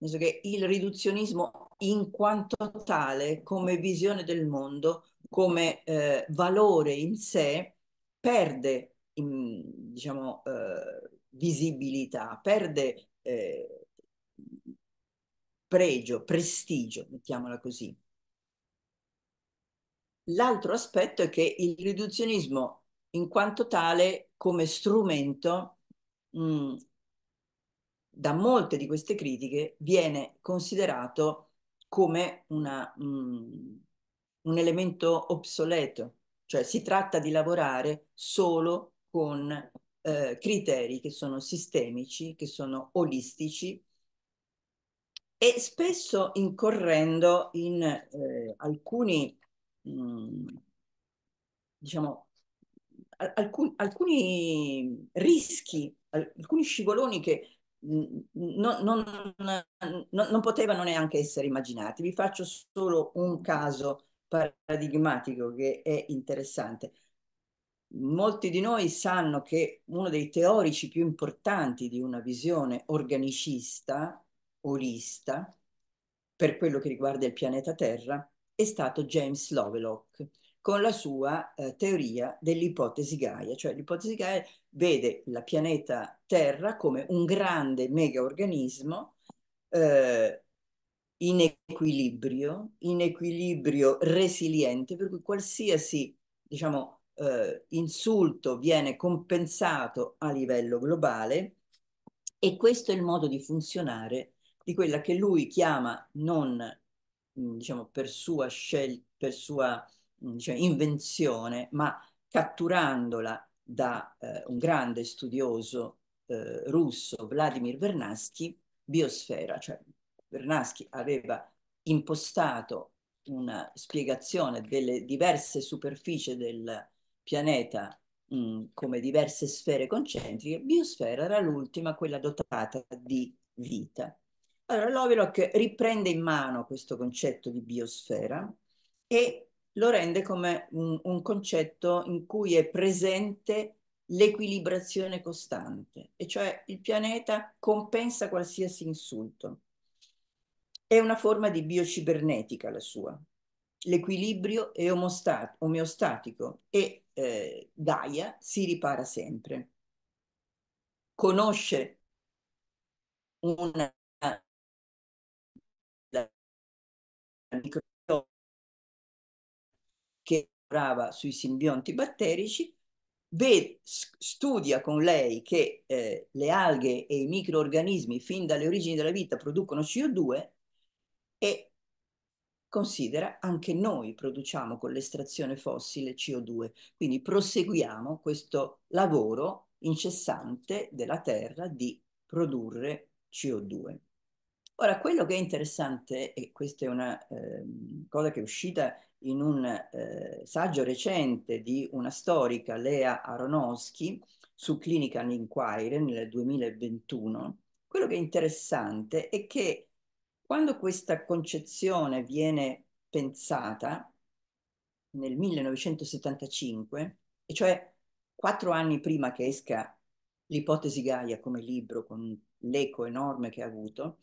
D: Nel senso che il riduzionismo in quanto tale, come visione del mondo, come eh, valore in sé perde in, diciamo, eh, visibilità, perde eh, pregio, prestigio, mettiamola così. L'altro aspetto è che il riduzionismo in quanto tale come strumento mh, mm, da molte di queste critiche viene considerato come una mh, mm, un elemento obsoleto, cioè si tratta di lavorare solo con eh, criteri che sono sistemici, che sono olistici e spesso incorrendo in eh, alcuni, mh, mm, diciamo, alcun, alcuni rischi, alcuni scivoloni che non, mm, mm, non, non, non, potevano neanche essere immaginati. Vi faccio solo un caso paradigmatico che è interessante. Molti di noi sanno che uno dei teorici più importanti di una visione organicista, olista, per quello che riguarda il pianeta Terra, è stato James Lovelock, con la sua eh, teoria dell'ipotesi Gaia, cioè l'ipotesi Gaia vede la pianeta Terra come un grande megaorganismo eh, in equilibrio, in equilibrio resiliente, per cui qualsiasi diciamo, eh, insulto viene compensato a livello globale e questo è il modo di funzionare di quella che lui chiama non mm, diciamo, per sua, scel- per sua diciamo, invenzione, ma catturandola da eh, un grande studioso eh, russo, Vladimir Vernadsky, biosfera, cioè Bernaschi aveva impostato una spiegazione delle diverse superfici del pianeta mh, mm, come diverse sfere concentriche, biosfera era l'ultima, quella dotata di vita. Allora Lovelock riprende in mano questo concetto di biosfera e lo rende come un, un concetto in cui è presente l'equilibrazione costante, e cioè il pianeta compensa qualsiasi insulto. È una forma di biocibernetica la sua. L'equilibrio è omeostatico e eh, Gaia si ripara sempre.
E: Conosce una che lavorava
D: sui simbionti batterici, Beh, studia con lei che eh, le alghe e i microorganismi fin dalle origini della vita producono CO2 e considera anche noi produciamo con l'estrazione fossile CO2, quindi proseguiamo questo lavoro incessante della Terra di produrre CO2. Ora, quello che è interessante, e questa è una eh, cosa che è uscita in un eh, saggio recente di una storica, Lea Aronofsky, su Clinical Inquiry nel 2021, quello che è interessante è che quando questa concezione viene pensata nel 1975, e cioè quattro anni prima che esca l'ipotesi Gaia come libro con l'eco enorme che ha avuto,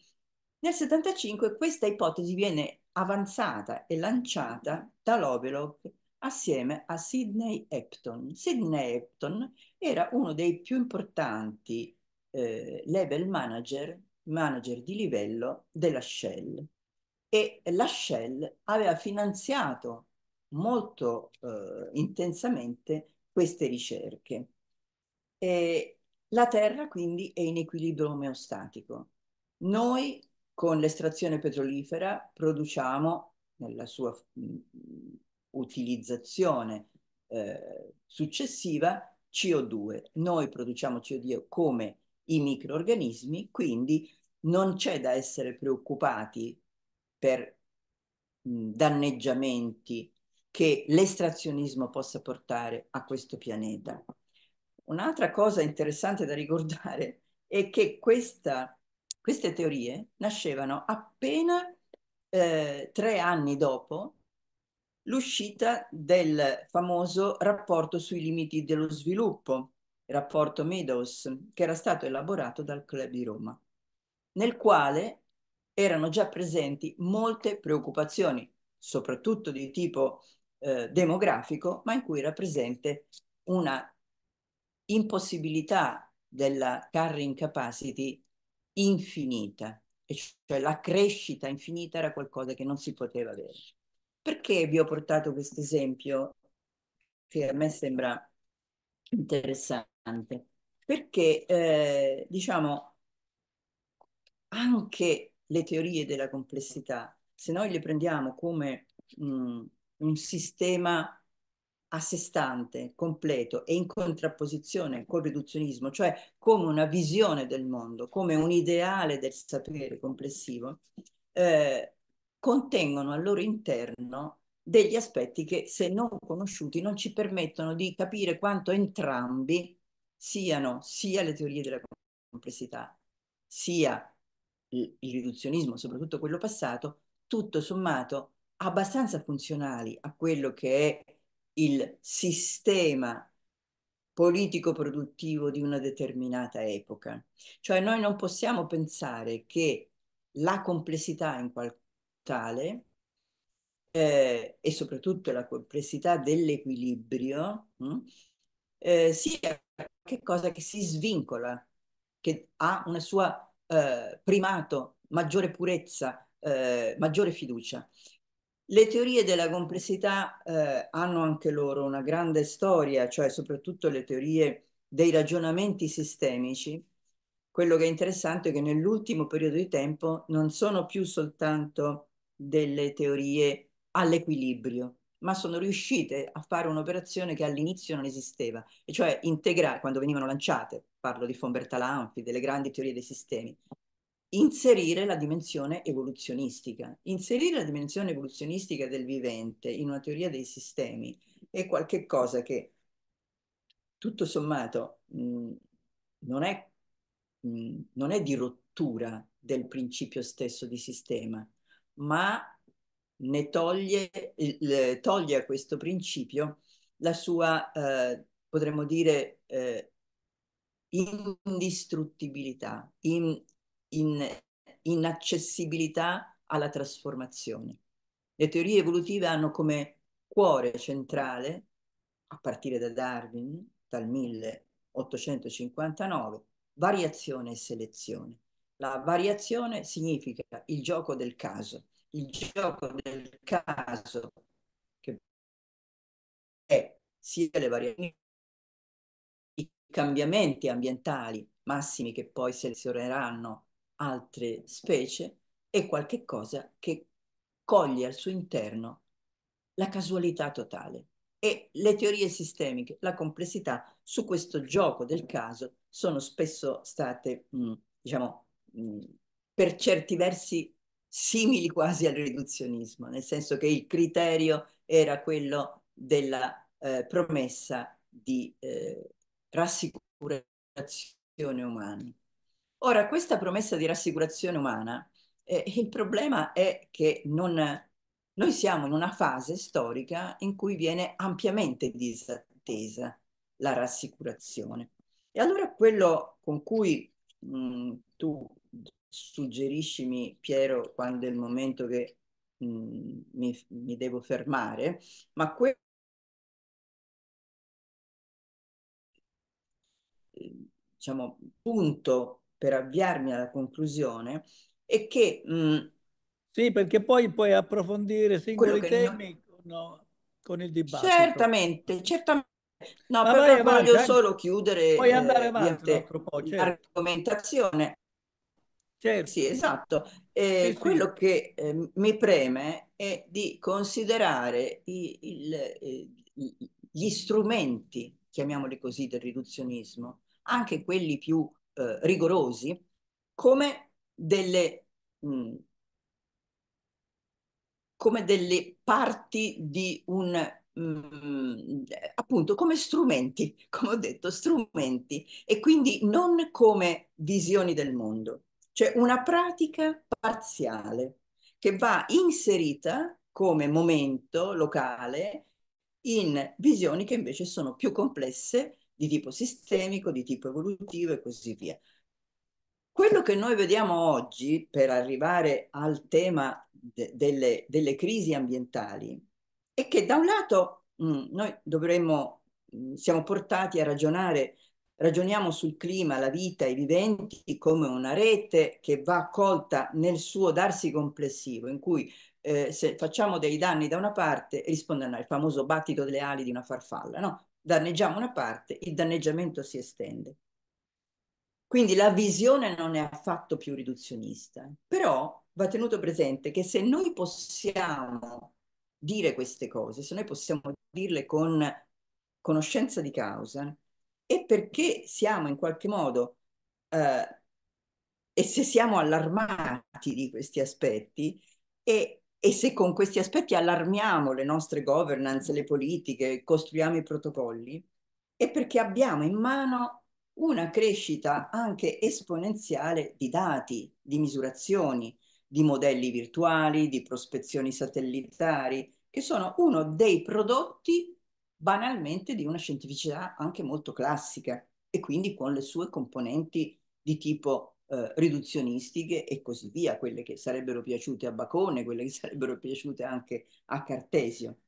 D: nel 75 questa ipotesi viene avanzata e lanciata da Lovelock assieme a Sidney Epton. Sidney Epton era uno dei più importanti eh, level manager manager di livello della Shell e la Shell aveva finanziato molto eh, intensamente queste ricerche. E la Terra quindi è in equilibrio omeostatico. Noi con l'estrazione petrolifera produciamo, nella sua mh, mm, utilizzazione eh, successiva, CO2. Noi produciamo CO2 come i microorganismi, quindi non c'è da essere preoccupati per danneggiamenti che l'estrazionismo possa portare a questo pianeta. Un'altra cosa interessante da ricordare è che questa, queste teorie nascevano appena eh, tre anni dopo l'uscita del famoso rapporto sui limiti dello sviluppo, il rapporto Meadows, che era stato elaborato dal Club di Roma nel quale erano già presenti molte preoccupazioni, soprattutto di tipo eh, demografico, ma in cui era presente una impossibilità della carrying capacity infinita, e cioè la crescita infinita era qualcosa che non si poteva avere. Perché vi ho portato questo esempio che a me sembra interessante? Perché eh, diciamo anche le teorie della complessità, se noi le prendiamo come mh, mm, un sistema a sé stante, completo e in contrapposizione col riduzionismo, cioè come una visione del mondo, come un ideale del sapere complessivo, eh, contengono al loro interno degli aspetti che se non conosciuti non ci permettono di capire quanto entrambi siano sia le teorie della complessità sia il riduzionismo, soprattutto quello passato, tutto sommato abbastanza funzionali a quello che è il sistema politico-produttivo di una determinata epoca. Cioè noi non possiamo pensare che la complessità in quanto tale eh, e soprattutto la complessità dell'equilibrio hm, eh, sia qualcosa che si svincola, che ha una sua eh, primato, maggiore purezza, eh, maggiore fiducia. Le teorie della complessità eh, hanno anche loro una grande storia, cioè soprattutto le teorie dei ragionamenti sistemici. Quello che è interessante è che nell'ultimo periodo di tempo non sono più soltanto delle teorie all'equilibrio, ma sono riuscite a fare un'operazione che all'inizio non esisteva, e cioè integrare, quando venivano lanciate parlo di von Bertalanffy, delle grandi teorie dei sistemi, inserire la dimensione evoluzionistica. Inserire la dimensione evoluzionistica del vivente in una teoria dei sistemi è qualcosa che tutto sommato mh, mm, non, è, mh, mm, non è di rottura del principio stesso di sistema, ma ne toglie, toglie a questo principio la sua, eh, potremmo dire, eh, indistruttibilità, in, in, inaccessibilità alla trasformazione. Le teorie evolutive hanno come cuore centrale, a partire da Darwin, dal 1859, variazione e selezione. La variazione significa il gioco del caso. Il gioco del caso che è sia le variazioni cambiamenti ambientali massimi che poi selezioneranno altre specie è qualche cosa che coglie al suo interno la casualità totale e le teorie sistemiche, la complessità su questo gioco del caso sono spesso state, mh, mm, diciamo, mh, mm, per certi versi simili quasi al riduzionismo, nel senso che il criterio era quello della eh, promessa di eh, rassicurazione umana. Ora, questa promessa di rassicurazione umana, eh, il problema è che non, noi siamo in una fase storica in cui viene ampiamente disattesa la rassicurazione. E allora quello con cui mh, mm, tu suggeriscimi, Piero, quando è il momento
E: che mh, mm, mi, mi, devo fermare, ma quello diciamo,
D: punto per avviarmi alla conclusione è che... Mh, sì, perché poi puoi approfondire singoli temi mio... con, il dibattito. Certamente, certamente. No, Ma però voglio solo chiudere puoi andare eh, avanti, eh, po', certo. l'argomentazione. Certo. Sì, esatto. Eh, sì, quello che eh, mi preme è di considerare i, il, eh, gli strumenti, chiamiamoli così, del riduzionismo, anche quelli più eh, rigorosi, come delle, mh, mm, come delle parti di un Mm, appunto come strumenti, come ho detto, strumenti e quindi non come visioni del mondo, cioè una pratica parziale che va inserita come momento locale in visioni che invece sono più complesse di tipo sistemico, di tipo evolutivo e così via. Quello che noi vediamo oggi per arrivare al tema de delle, delle, crisi ambientali è che da un lato mh, mm, noi dovremmo, mh, mm, siamo portati a ragionare, ragioniamo sul clima, la vita, i viventi come una rete che va accolta nel suo darsi complessivo, in cui eh, se facciamo dei danni da una parte rispondono al famoso battito delle ali di una farfalla, no? danneggiamo una parte, il danneggiamento si estende. Quindi la visione non è affatto più riduzionista, però va tenuto presente che se noi possiamo dire queste cose, se noi possiamo dirle con conoscenza di causa, è perché siamo in qualche modo, eh, e se siamo allarmati di questi aspetti, è e se con questi aspetti allarmiamo le nostre governance, le politiche, costruiamo i protocolli, è perché abbiamo in mano una crescita anche esponenziale di dati, di misurazioni, di modelli virtuali, di prospezioni satellitari, che sono uno dei prodotti banalmente di una scientificità anche molto classica e quindi con le sue componenti di tipo eh, riduzionistiche e così via, quelle che sarebbero piaciute a Bacone, quelle che sarebbero piaciute anche a Cartesio.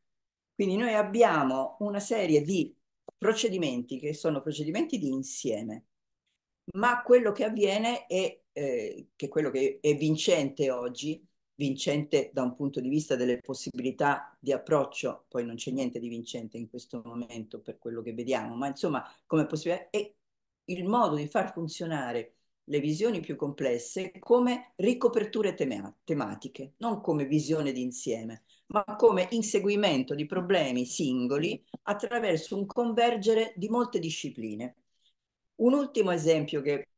D: Quindi noi abbiamo una serie di procedimenti che sono procedimenti di insieme, ma quello che avviene è eh, che quello che è vincente oggi, vincente da un punto di vista delle possibilità di approccio, poi non c'è niente di vincente in questo momento per quello che vediamo, ma insomma come possibilità è il modo di far funzionare le visioni più complesse come ricoperture tema tematiche, non come visione d'insieme, ma come inseguimento di problemi singoli
E: attraverso un convergere di molte discipline. Un ultimo esempio che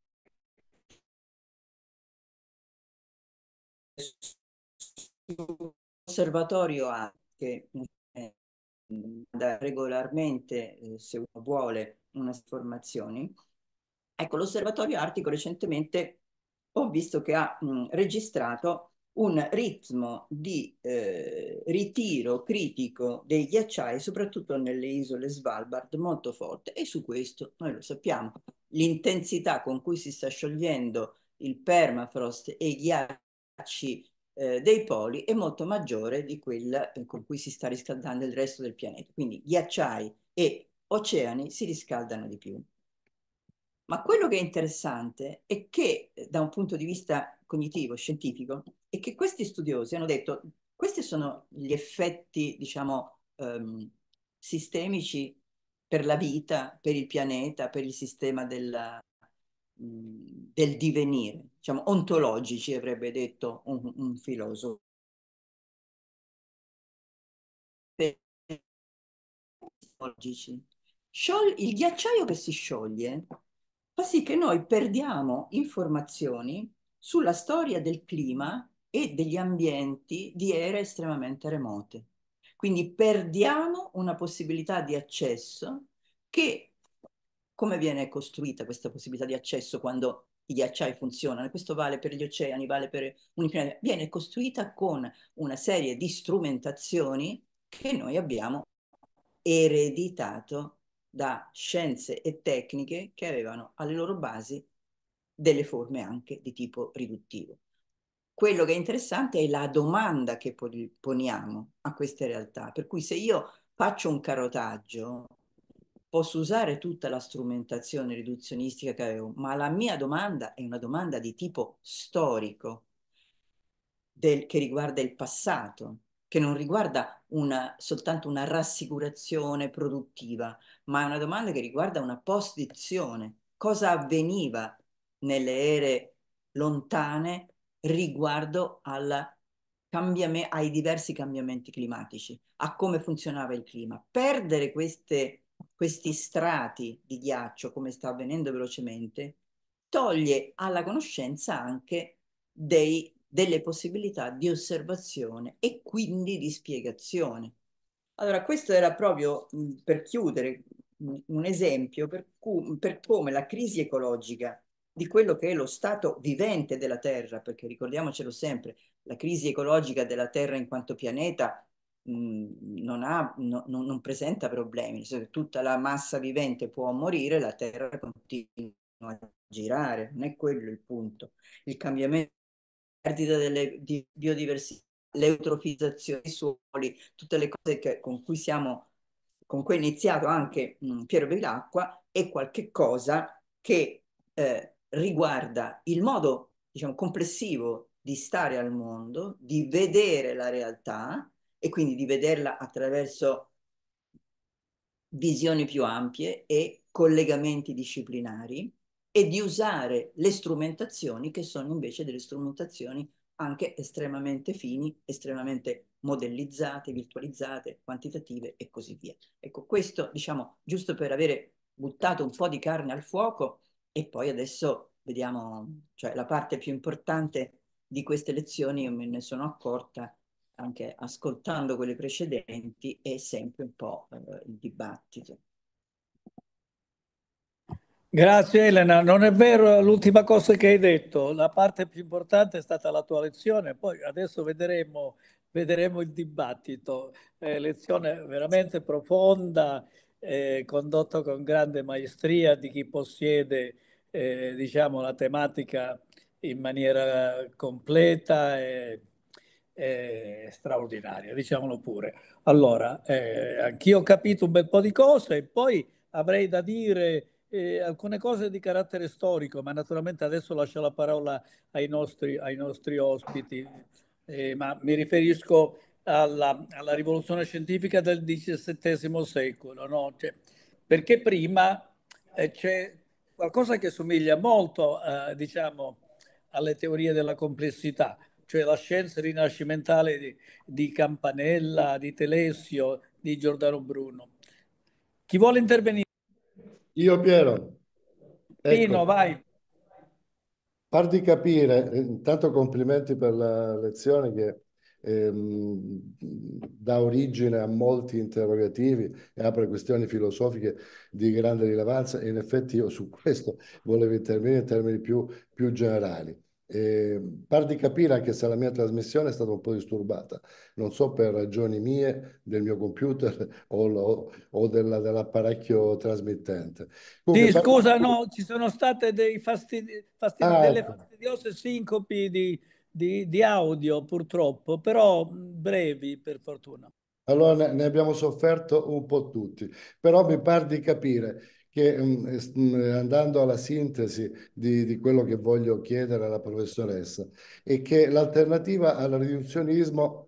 E: osservatorio ha che mm, eh,
D: regolarmente se uno vuole unas formazioni Ecco, l'Osservatorio Artico recentemente ho visto che ha mh, registrato un ritmo di eh, ritiro critico dei ghiacciai, soprattutto nelle isole Svalbard, molto forte. E su questo noi lo sappiamo, l'intensità con cui si sta sciogliendo il permafrost e i ghiacci eh, dei poli è molto maggiore di quella eh, con cui si sta riscaldando il resto del pianeta. Quindi ghiacciai e oceani si riscaldano di più. Ma quello che è interessante è che, eh, da un punto di vista cognitivo, scientifico, è che questi studiosi hanno detto questi sono gli effetti, diciamo, ehm, sistemici per la vita, per il pianeta, per il sistema della, mm,
E: del divenire, diciamo, ontologici, avrebbe detto un, un filosofo. Il ghiacciaio che si scioglie fa sì che noi perdiamo
D: informazioni sulla storia del clima e degli ambienti di ere estremamente remote. Quindi perdiamo una possibilità di accesso che, come viene costruita questa possibilità di accesso quando i ghiacciai funzionano, questo vale per gli oceani, vale per un pianeta, viene costruita con una serie di strumentazioni che noi abbiamo ereditato da scienze e tecniche che avevano alle loro basi delle forme anche di tipo riduttivo. Quello che è interessante è la domanda che poniamo a queste realtà, per cui se io faccio un carotaggio, posso usare tutta la strumentazione riduzionistica che avevo, ma la mia domanda è una domanda di tipo storico, del, che riguarda il passato, che non riguarda una, soltanto una rassicurazione produttiva, ma è una domanda che riguarda una posizione. Cosa avveniva nelle ere lontane riguardo ai diversi cambiamenti climatici, a come funzionava il clima. Perdere queste, questi strati di ghiaccio, come sta avvenendo velocemente, toglie alla conoscenza anche dei delle possibilità di osservazione e quindi di spiegazione. Allora, questo era proprio per chiudere un esempio per, per come la crisi ecologica di quello che è lo stato vivente della Terra, perché ricordiamocelo sempre, la crisi ecologica della Terra in quanto pianeta mh, non, ha, no, non, presenta problemi, se tutta la massa vivente può morire, la Terra continua a girare, non è quello il punto. Il cambiamento perdita delle, di biodiversità, l'eutrofizzazione dei suoli, tutte le cose che, con cui siamo, con cui è iniziato anche mh, mm, Piero Bevilacqua, è qualche cosa che eh, riguarda il modo diciamo, complessivo di stare al mondo, di vedere la realtà e quindi di vederla attraverso visioni più ampie e collegamenti disciplinari e di usare le strumentazioni che sono invece delle strumentazioni anche estremamente fini, estremamente modellizzate, virtualizzate, quantitative e così via. Ecco, questo diciamo giusto per avere buttato un po' di carne al fuoco e poi adesso vediamo, cioè la parte più importante di queste lezioni io me ne sono accorta anche ascoltando quelle precedenti è sempre un po' eh, il dibattito.
C: Grazie Elena, non è vero l'ultima cosa che hai detto, la parte più importante è stata la tua lezione, poi adesso vedremo, vedremo il dibattito, eh, lezione veramente profonda, eh, condotta con grande maestria di chi possiede eh, diciamo, la tematica in maniera completa e, e straordinaria, diciamolo pure. Allora, eh, anch'io ho capito un bel po' di cose e poi avrei da dire eh, alcune cose di carattere storico, ma naturalmente adesso lascio la parola ai nostri, ai nostri ospiti, eh, ma mi riferisco alla, alla, rivoluzione scientifica del XVII secolo, no? cioè, perché prima eh, c'è qualcosa che somiglia molto eh, diciamo, alle teorie della complessità, cioè la scienza rinascimentale di, di Campanella, di Telesio, di Giordano Bruno. Chi vuole intervenire? Io Piero. Ecco. Pino, vai.
F: Farti capire, intanto complimenti per la lezione che ehm, dà origine a molti interrogativi e apre questioni filosofiche di grande rilevanza e in effetti io su questo volevo intervenire in termini più, più generali. Eh, par di capire anche se la mia trasmissione è stata un po' disturbata, non so per ragioni mie, del mio computer o, lo, o della, dell'apparecchio trasmittente. Comunque, sì, par- scusa, no,
C: ci sono state fastidi- fastid- ah, delle ecco. fastidiose sincopi di, di, di audio purtroppo, però brevi per fortuna.
F: Allora ne abbiamo sofferto un po' tutti, però mi par di capire che mm, mm, andando alla sintesi di, di, quello che voglio chiedere alla professoressa, è che l'alternativa al riduzionismo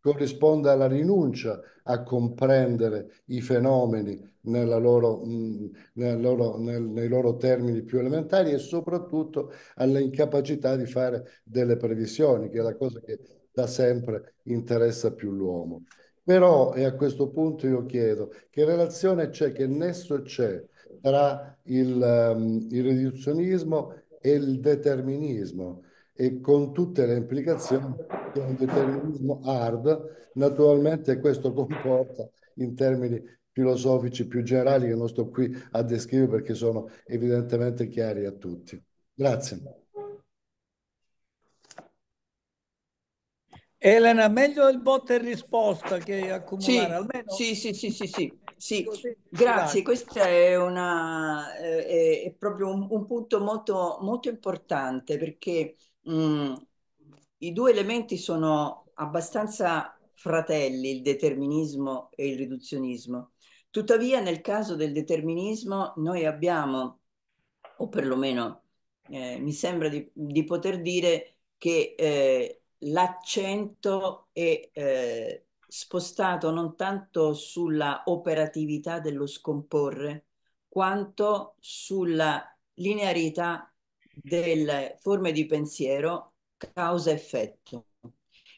F: corrisponde alla rinuncia a comprendere i fenomeni loro, mm, nel loro, nel, nei loro termini più elementari e soprattutto all'incapacità di fare delle previsioni, che è la cosa che da sempre interessa più l'uomo. Però, e a questo punto io chiedo, che relazione c'è, che nesso c'è tra il, um, il riduzionismo e il determinismo e con tutte le implicazioni che un determinismo hard naturalmente questo comporta in termini filosofici più generali che non sto qui a descrivere perché sono evidentemente chiari a tutti. Grazie.
C: Elena,
D: meglio il botta e risposta che accumulare, sì, almeno... Sì, sì, sì, sì, sì. sì. grazie. Questo è, una, eh, è, è proprio un, un, punto molto, molto importante perché mh, mm, i due elementi sono abbastanza fratelli, il determinismo e il riduzionismo. Tuttavia nel caso del determinismo noi abbiamo, o perlomeno eh, mi sembra di, di, poter dire che... Eh, l'accento è eh, spostato non tanto sulla operatività dello scomporre, quanto sulla linearità delle forme di pensiero causa-effetto.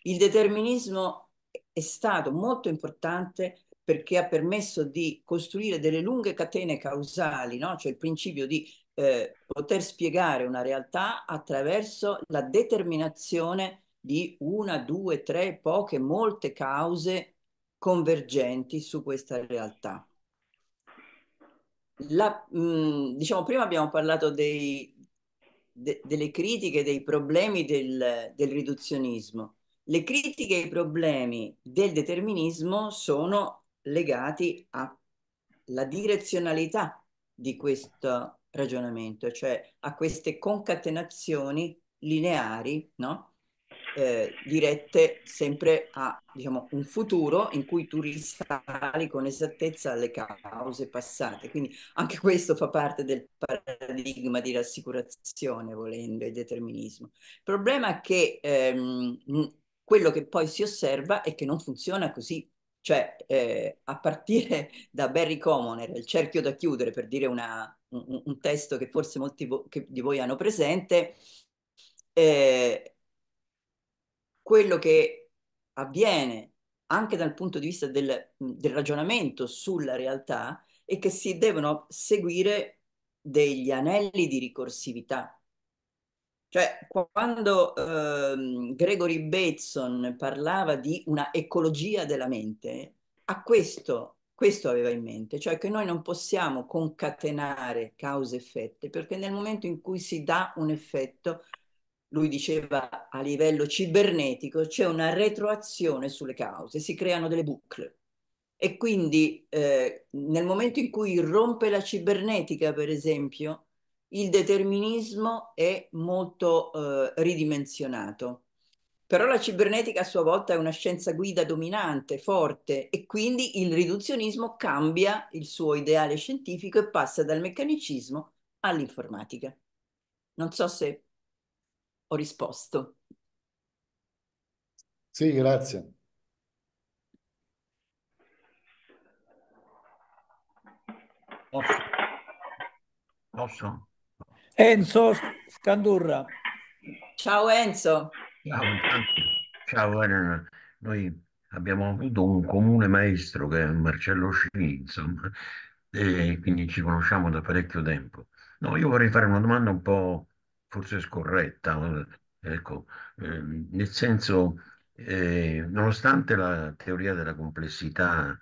D: Il determinismo è stato molto importante perché ha permesso di costruire delle lunghe catene causali, no? cioè il principio di eh, poter spiegare una realtà attraverso la determinazione di una, due, tre, poche, molte cause convergenti su questa realtà. La, mh, mm, diciamo, prima abbiamo parlato dei, de, delle critiche, dei problemi del, del riduzionismo. Le critiche e i problemi del determinismo sono legati alla direzionalità di questo ragionamento, cioè a queste concatenazioni lineari, no? eh, dirette sempre a diciamo, un futuro in cui tu risali con esattezza alle cause passate. Quindi anche questo fa parte del paradigma di rassicurazione, volendo, e determinismo. Il problema è che ehm, quello che poi si osserva è che non funziona così. Cioè, eh, a partire da Barry Commoner, il cerchio da chiudere, per dire una, un, un, testo che forse molti vo- che di voi hanno presente, eh, quello che avviene anche dal punto di vista del, del ragionamento sulla realtà è che si devono seguire degli anelli di ricorsività. Cioè, quando eh, Gregory Bateson parlava di una ecologia della mente, a questo, questo aveva in mente, cioè che noi non possiamo concatenare cause effetti perché nel momento in cui si dà un effetto, lui diceva a livello cibernetico, c'è una retroazione sulle cause, si creano delle bucle. E quindi eh, nel momento in cui rompe la cibernetica, per esempio, il determinismo è molto eh, ridimensionato. Però la cibernetica a sua volta è una scienza guida dominante, forte, e quindi il riduzionismo cambia il suo ideale scientifico e passa dal meccanicismo all'informatica. Non so
F: se ho
D: risposto.
F: Sì, grazie.
A: Posso? Posso?
B: Enzo
D: Scandurra. Ciao Enzo.
A: Ciao, ciao Elena. Noi abbiamo avuto un comune maestro che è Marcello Scini, insomma, e quindi ci conosciamo da parecchio tempo. No, io vorrei fare una domanda un po' forse scorretta, ecco, ehm, nel senso, eh, nonostante la teoria della complessità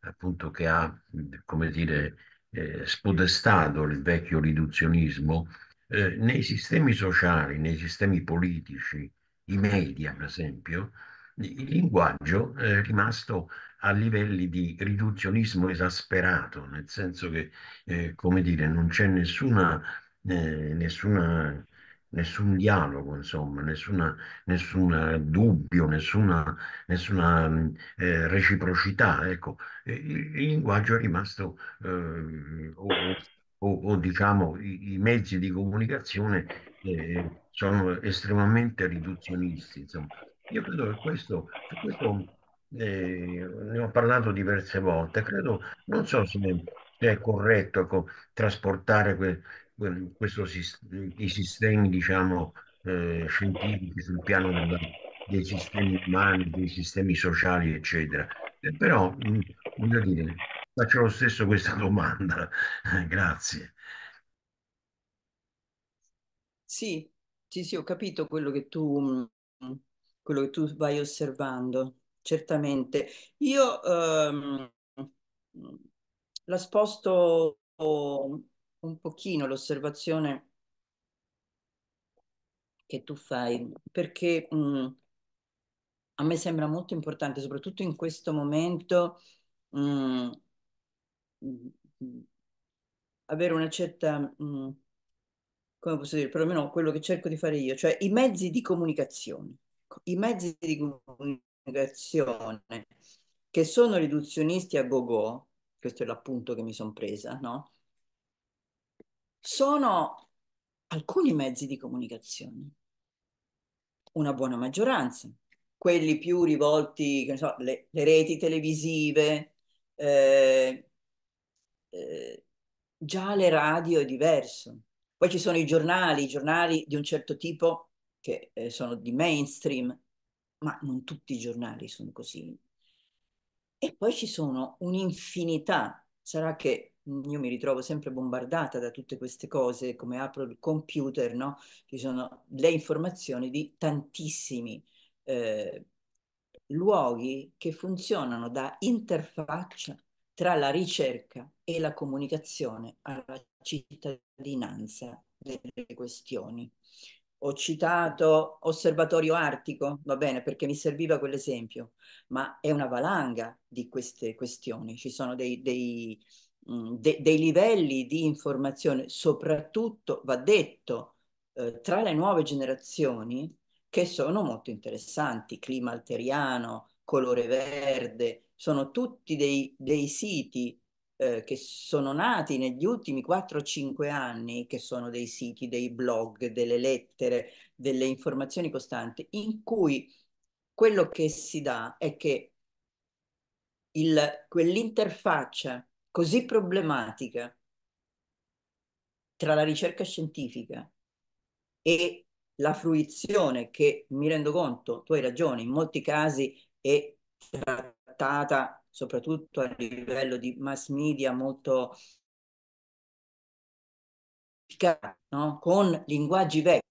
A: appunto che ha, come dire, eh, spodestato il vecchio riduzionismo, eh, nei sistemi sociali, nei sistemi politici, i media per esempio, il linguaggio eh, è rimasto a livelli di riduzionismo esasperato, nel senso che, eh, come dire, non c'è nessuna, eh, nessuna nessun dialogo, insomma, nessun eh, dubbio, nessuna, nessuna mm, eh, reciprocità. Ecco, il, il, linguaggio è rimasto, eh, o, o, o, diciamo, i, i, mezzi di comunicazione eh, sono estremamente riduzionisti. Insomma. Io credo che questo, che questo eh, ne ho parlato diverse volte, credo, non so se è corretto ecco, trasportare que, questo, i sistemi diciamo, eh, scientifici sul piano della, dei sistemi umani, dei sistemi sociali, eccetera. Eh, però, mh, mm, voglio dire, faccio lo stesso questa domanda. Eh, grazie.
D: Sì, sì, sì, ho capito quello che tu, mm, quello che tu vai osservando, certamente. Io ehm, la sposto un pochino l'osservazione che tu fai, perché mh, mm, a me sembra molto importante, soprattutto in questo momento, mh, mm, mm, avere una certa, come posso dire, perlomeno quello che cerco di fare io, cioè i mezzi di comunicazione, ecco, i mezzi di comunicazione che sono riduzionisti a go-go, questo è l'appunto che mi sono presa, no? sono alcuni mezzi di comunicazione, una buona maggioranza, quelli più rivolti, che so, le, le, reti televisive, eh, eh, già le radio è diverso. Poi ci sono i giornali, i giornali di un certo tipo che eh, sono di mainstream, ma non tutti i giornali sono così. E poi ci sono un'infinità, sarà che Mhmm, io mi ritrovo sempre bombardata da tutte queste cose, come apro il computer, no? ci sono le informazioni di tantissimi eh, luoghi che funzionano da interfaccia tra la ricerca e la comunicazione alla cittadinanza delle questioni. Ho citato Osservatorio Artico, va bene, perché mi serviva quell'esempio, ma è una valanga di queste questioni. Ci sono dei, dei, Mhmm, de, dei livelli di informazione, soprattutto va detto eh, tra le nuove generazioni, che sono molto interessanti, clima alteriano, colore verde, sono tutti dei, dei siti eh, che sono nati negli ultimi 4-5 anni, che sono dei siti, dei blog, delle lettere, delle informazioni costanti, in cui quello che si dà è che quell'interfaccia così problematica tra la ricerca scientifica e la fruizione che mi rendo conto, tu hai ragione, in molti casi è trattata soprattutto a livello di mass media molto no? con linguaggi vecchi,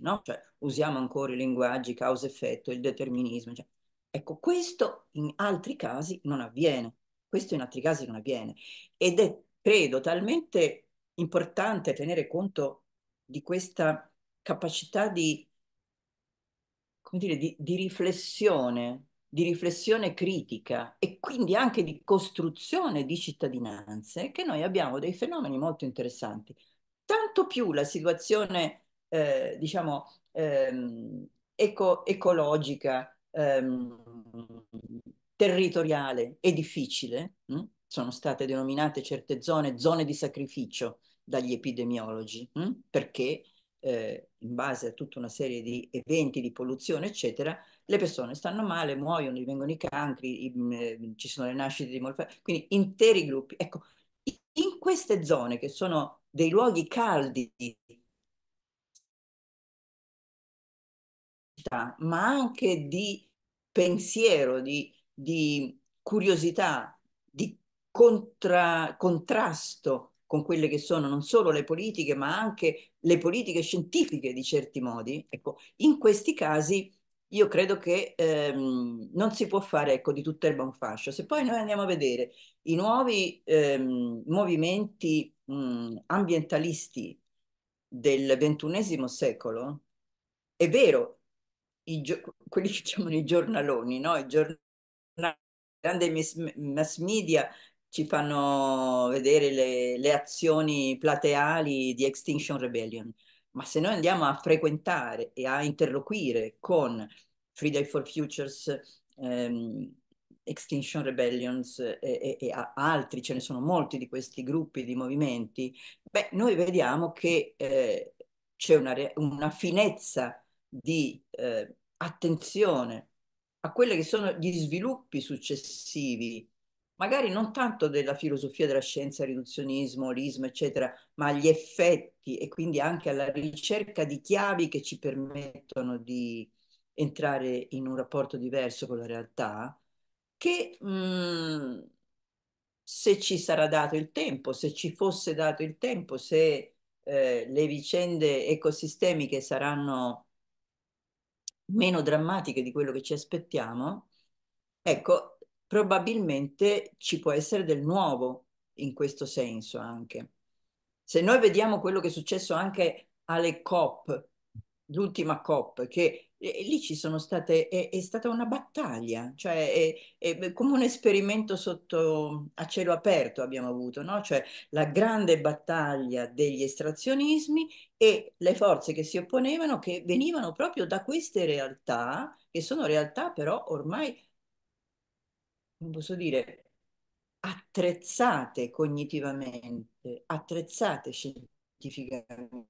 D: no? cioè, usiamo ancora i linguaggi causa-effetto, il determinismo. Cioè. Ecco, questo in altri casi non avviene. Questo in altri casi non avviene ed è, credo, talmente importante tenere conto di questa capacità di, come dire, di, di riflessione, di riflessione critica e quindi anche di costruzione di cittadinanze, che noi abbiamo dei fenomeni molto interessanti. Tanto più la situazione, eh, diciamo, ehm, eco, ecologica, ehm, territoriale e difficile, mh? Mm, sono state denominate certe zone zone di sacrificio dagli epidemiologi, mh? Mm, perché eh, in base a tutta una serie di eventi di polluzione, eccetera, le persone stanno male, muoiono, vengono i cancri, i, mm, eh, ci sono le nascite di morfologia, quindi interi gruppi. Ecco, in queste zone che sono dei luoghi caldi, ma anche di pensiero, di di curiosità, di contra, contrasto con quelle che sono non solo le politiche, ma anche le politiche scientifiche di certi modi, ecco, in questi casi io credo che ehm, non si può fare ecco, di il buon fascio. Se poi noi andiamo a vedere i nuovi ehm, movimenti mh, ambientalisti del XXI secolo, è vero, quelli che chiamano i giornaloni, no? i giornaloni grande mass media ci fanno vedere le, le azioni plateali di Extinction Rebellion, ma se noi andiamo a frequentare e a interloquire con Friday for Futures, ehm, Extinction Rebellions e, e, e, altri, ce ne sono molti di questi gruppi di movimenti, beh, noi vediamo che eh, c'è una, una, finezza di eh, attenzione a quelli che sono gli sviluppi successivi, magari non tanto della filosofia della scienza, riduzionismo, olismo, eccetera, ma agli effetti e quindi anche alla ricerca di chiavi che ci permettono di entrare in un rapporto diverso con la realtà, che mh, mm, se ci sarà dato il tempo, se ci fosse dato il tempo, se eh, le vicende ecosistemiche saranno meno drammatiche di quello che ci aspettiamo, ecco, probabilmente ci può essere del nuovo in questo senso anche. Se noi vediamo quello che è successo anche alle COP, l'ultima COP, che e, lì ci sono state, è, è stata una battaglia, cioè è, è, come un esperimento sotto a cielo aperto abbiamo avuto, no? cioè la grande battaglia degli estrazionismi e le forze che si opponevano che venivano proprio da queste realtà, che sono realtà però ormai, non posso dire, attrezzate cognitivamente, attrezzate scientificamente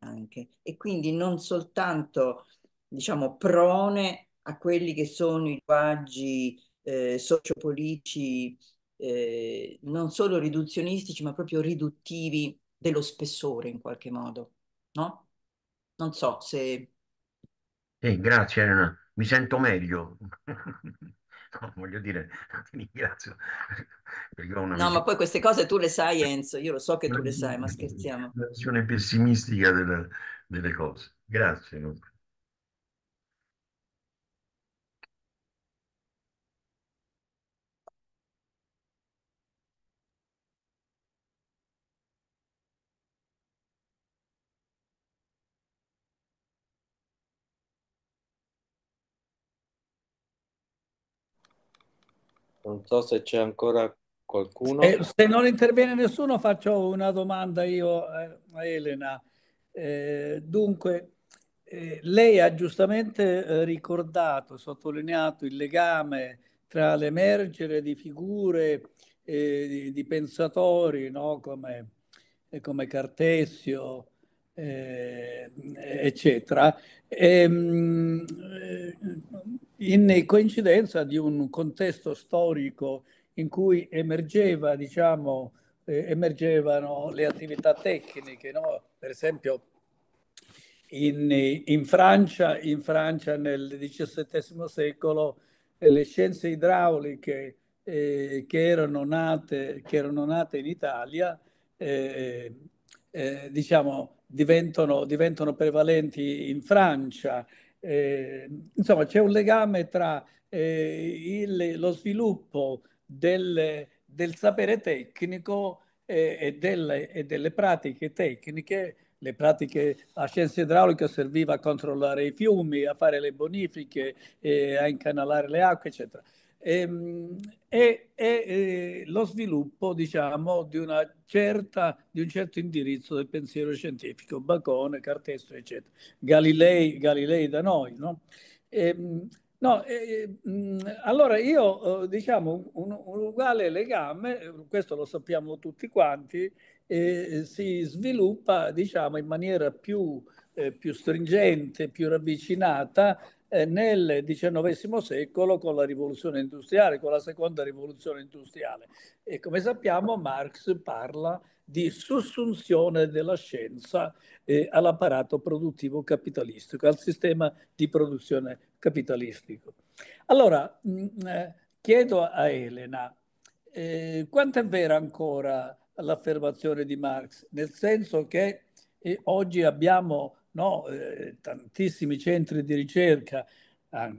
D: anche e quindi non soltanto diciamo, prone a quelli che sono i linguaggi eh, sociopolitici eh, non solo riduzionistici, ma proprio riduttivi dello spessore in qualche modo, no? Non so se...
A: Eh, grazie Elena, mi sento meglio.
D: no,
A: voglio dire, ti ringrazio. no, visione... ma poi
D: queste cose tu le sai Enzo, io lo so che tu le sai, ma scherziamo. Una
A: visione pessimistica della, delle cose. Grazie.
B: Non so se c'è ancora qualcuno. Se, eh, se,
E: non
C: interviene nessuno faccio una domanda io eh, a Elena. Eh, dunque, eh, lei ha giustamente eh, ricordato, sottolineato il legame tra l'emergere di figure eh, di, di, pensatori no? come, come Cartesio, eh, eccetera, e, ehm, eh, in coincidenza di un contesto storico in cui emergeva, diciamo, eh, emergevano le attività tecniche, no? per esempio in, in, Francia, in Francia nel XVII secolo eh, le scienze idrauliche eh, che, erano nate, che, erano nate, in Italia eh, diciamo, diventano, diventano prevalenti in Francia. Eh, insomma, c'è un legame tra eh, il, lo sviluppo del, del sapere tecnico eh, e, e, delle, e, delle, pratiche tecniche. Le pratiche, la scienza idraulica serviva a controllare i fiumi, a fare le bonifiche, eh, a incanalare le acque, eccetera e, ehm, è, è, eh, lo sviluppo diciamo, di, certa, di, un certo indirizzo del pensiero scientifico, Bacone, Cartesio, eccetera. Galilei, Galilei da noi. No? Ehm, No, eh, allora io eh, diciamo un, un, uguale legame, questo lo sappiamo tutti quanti, e eh, si sviluppa diciamo in maniera più, eh, più stringente, più ravvicinata eh, nel XIX secolo con la rivoluzione industriale, con la seconda rivoluzione industriale. E come sappiamo Marx parla di sussunzione della scienza eh, all'apparato produttivo capitalistico, al sistema di produzione capitalistico. Allora, mh, mm, eh, chiedo a Elena, eh, quanto è vera ancora l'affermazione di Marx, nel senso che eh, oggi abbiamo no? eh, tantissimi centri di ricerca, ah,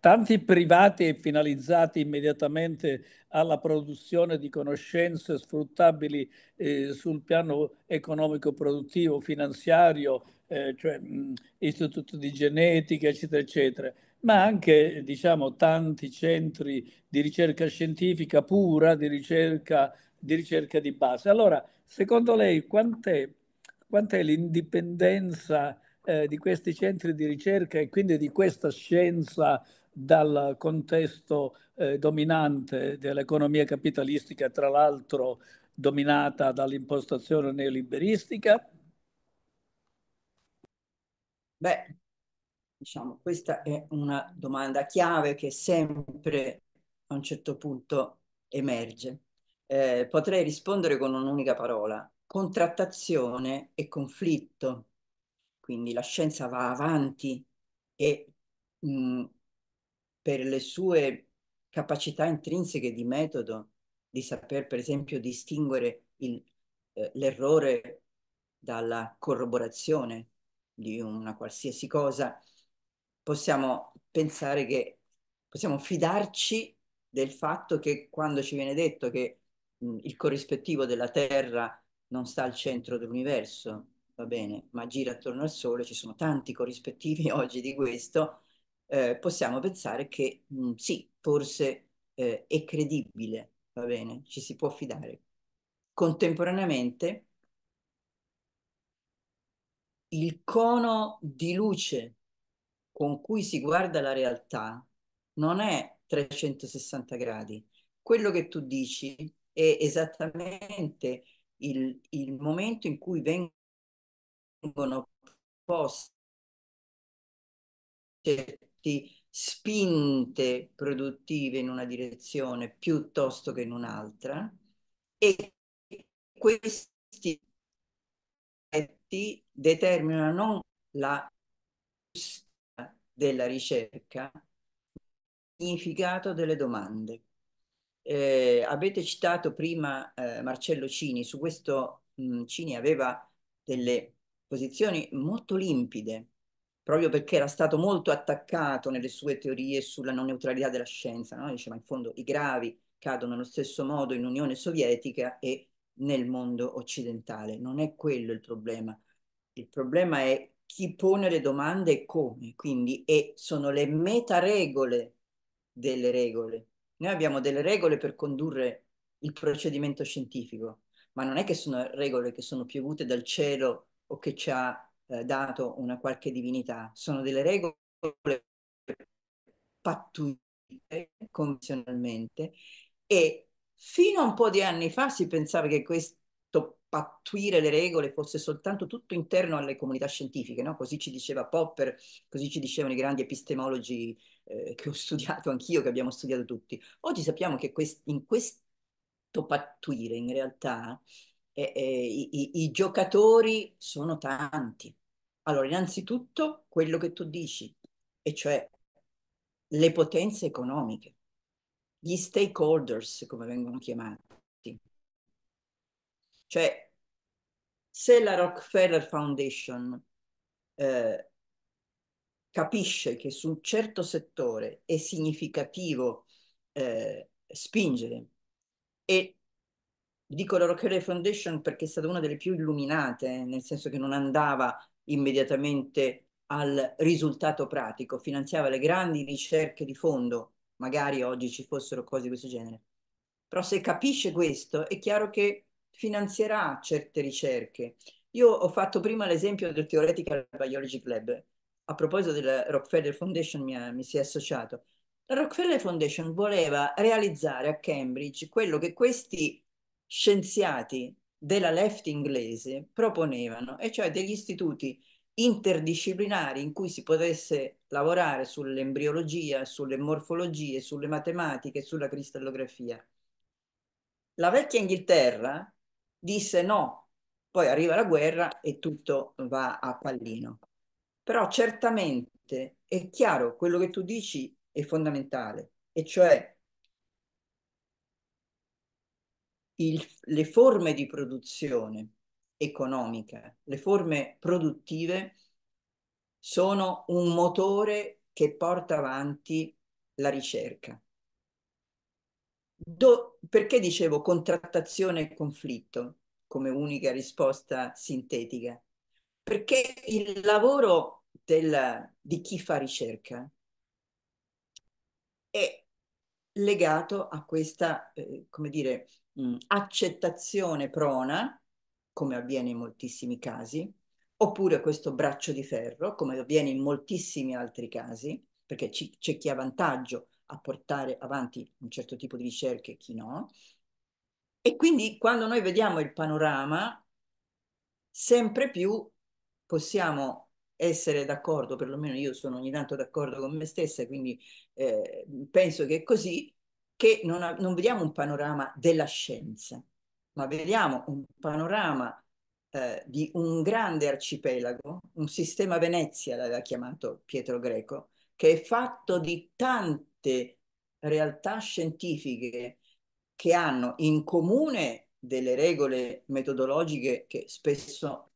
C: tanti privati finalizzati immediatamente alla produzione di conoscenze sfruttabili eh, sul piano economico, produttivo, finanziario, eh, cioè mh, mm, istituto di genetica, eccetera, eccetera, ma anche diciamo, tanti centri di ricerca scientifica pura, di ricerca di, ricerca di base. Allora, secondo lei quant'è quanta è l'indipendenza eh, di questi centri di ricerca e quindi di questa scienza dal contesto eh, dominante dell'economia capitalistica, tra l'altro dominata dall'impostazione neoliberistica?
D: Beh, diciamo, questa è una domanda chiave che sempre a un certo punto emerge. Eh, potrei rispondere con un'unica parola, contrattazione e conflitto. Quindi la scienza va avanti e mh, mm, per le sue capacità intrinseche di metodo, di saper per esempio distinguere eh, l'errore eh, dalla corroborazione di una qualsiasi cosa, possiamo pensare che possiamo fidarci del fatto che quando ci viene detto che mh, mm, il corrispettivo della Terra è non sta al centro dell'universo, va bene, ma gira attorno al Sole, ci sono tanti corrispettivi oggi di questo, eh, possiamo pensare che mh, mm, sì, forse eh, è credibile, va bene, ci si può fidare. Contemporaneamente, il cono di luce con cui si guarda la realtà non è 360 gradi. Quello che tu dici è esattamente
E: il, il momento in cui vengono posti spinte
D: produttive in una direzione piuttosto che in un'altra e questi effetti determinano non la della ricerca, il significato delle domande. Eh, avete citato prima eh, Marcello Cini, su questo mh, mm, Cini aveva delle posizioni molto limpide, proprio perché era stato molto attaccato nelle sue teorie sulla non neutralità della scienza, no? diceva in fondo i gravi cadono allo stesso modo in Unione Sovietica e nel mondo occidentale, non è quello il problema, il problema è chi pone le domande e come, quindi e sono le meta regole delle regole noi abbiamo delle regole per condurre il procedimento scientifico, ma non è che sono regole che sono piovute dal cielo o che ci ha eh, dato una qualche divinità, sono delle regole pattuite convenzionalmente e fino a un po' di anni fa si pensava che questo pattuire le regole fosse soltanto tutto interno alle comunità scientifiche, no? così ci diceva Popper, così ci dicevano i grandi epistemologi eh, che ho studiato anch'io, che abbiamo studiato tutti. Oggi sappiamo che quest in questo pattuire in realtà eh, eh, i, i giocatori sono tanti. Allora, innanzitutto quello che tu dici, e cioè le potenze economiche, gli stakeholders, come vengono chiamati, cioè se la Rockefeller Foundation eh, capisce che su un certo settore è significativo eh, spingere e dico la Rockefeller Foundation perché è stata una delle più illuminate, nel senso che non andava immediatamente al risultato pratico, finanziava le grandi ricerche di fondo, magari oggi ci fossero cose di questo genere. Però se capisce questo, è chiaro che finanzierà certe ricerche. Io ho fatto prima l'esempio del Theoretical Biology Club, A proposito della Rockefeller Foundation mi, ha, mi si è associato. La Rockefeller Foundation voleva realizzare a Cambridge quello che questi scienziati della left inglese proponevano, e cioè degli istituti interdisciplinari in cui si potesse lavorare sull'embriologia, sulle morfologie, sulle matematiche, sulla cristallografia. La vecchia Inghilterra disse no, poi arriva la guerra e tutto va a pallino. Però certamente è chiaro, quello che tu dici è fondamentale, e cioè il, le forme di produzione economica, le forme produttive sono un motore che porta avanti la ricerca. Do, perché dicevo contrattazione e conflitto come unica risposta sintetica? Perché il lavoro del, di chi fa ricerca è legato a questa, eh, come dire, mh, mm, accettazione prona, come avviene in moltissimi casi, oppure questo braccio di ferro, come avviene in moltissimi altri casi, perché c'è chi ha vantaggio a portare avanti un certo tipo di ricerche e chi no. E quindi quando noi vediamo il panorama, sempre più possiamo essere d'accordo, perlomeno io sono ogni tanto d'accordo con me stessa, quindi eh, penso che è così, che non, non, vediamo un panorama della scienza, ma vediamo un panorama eh, di un grande arcipelago, un sistema Venezia l'aveva chiamato Pietro Greco, che è fatto di tanti molte realtà scientifiche che hanno in comune delle regole metodologiche che spesso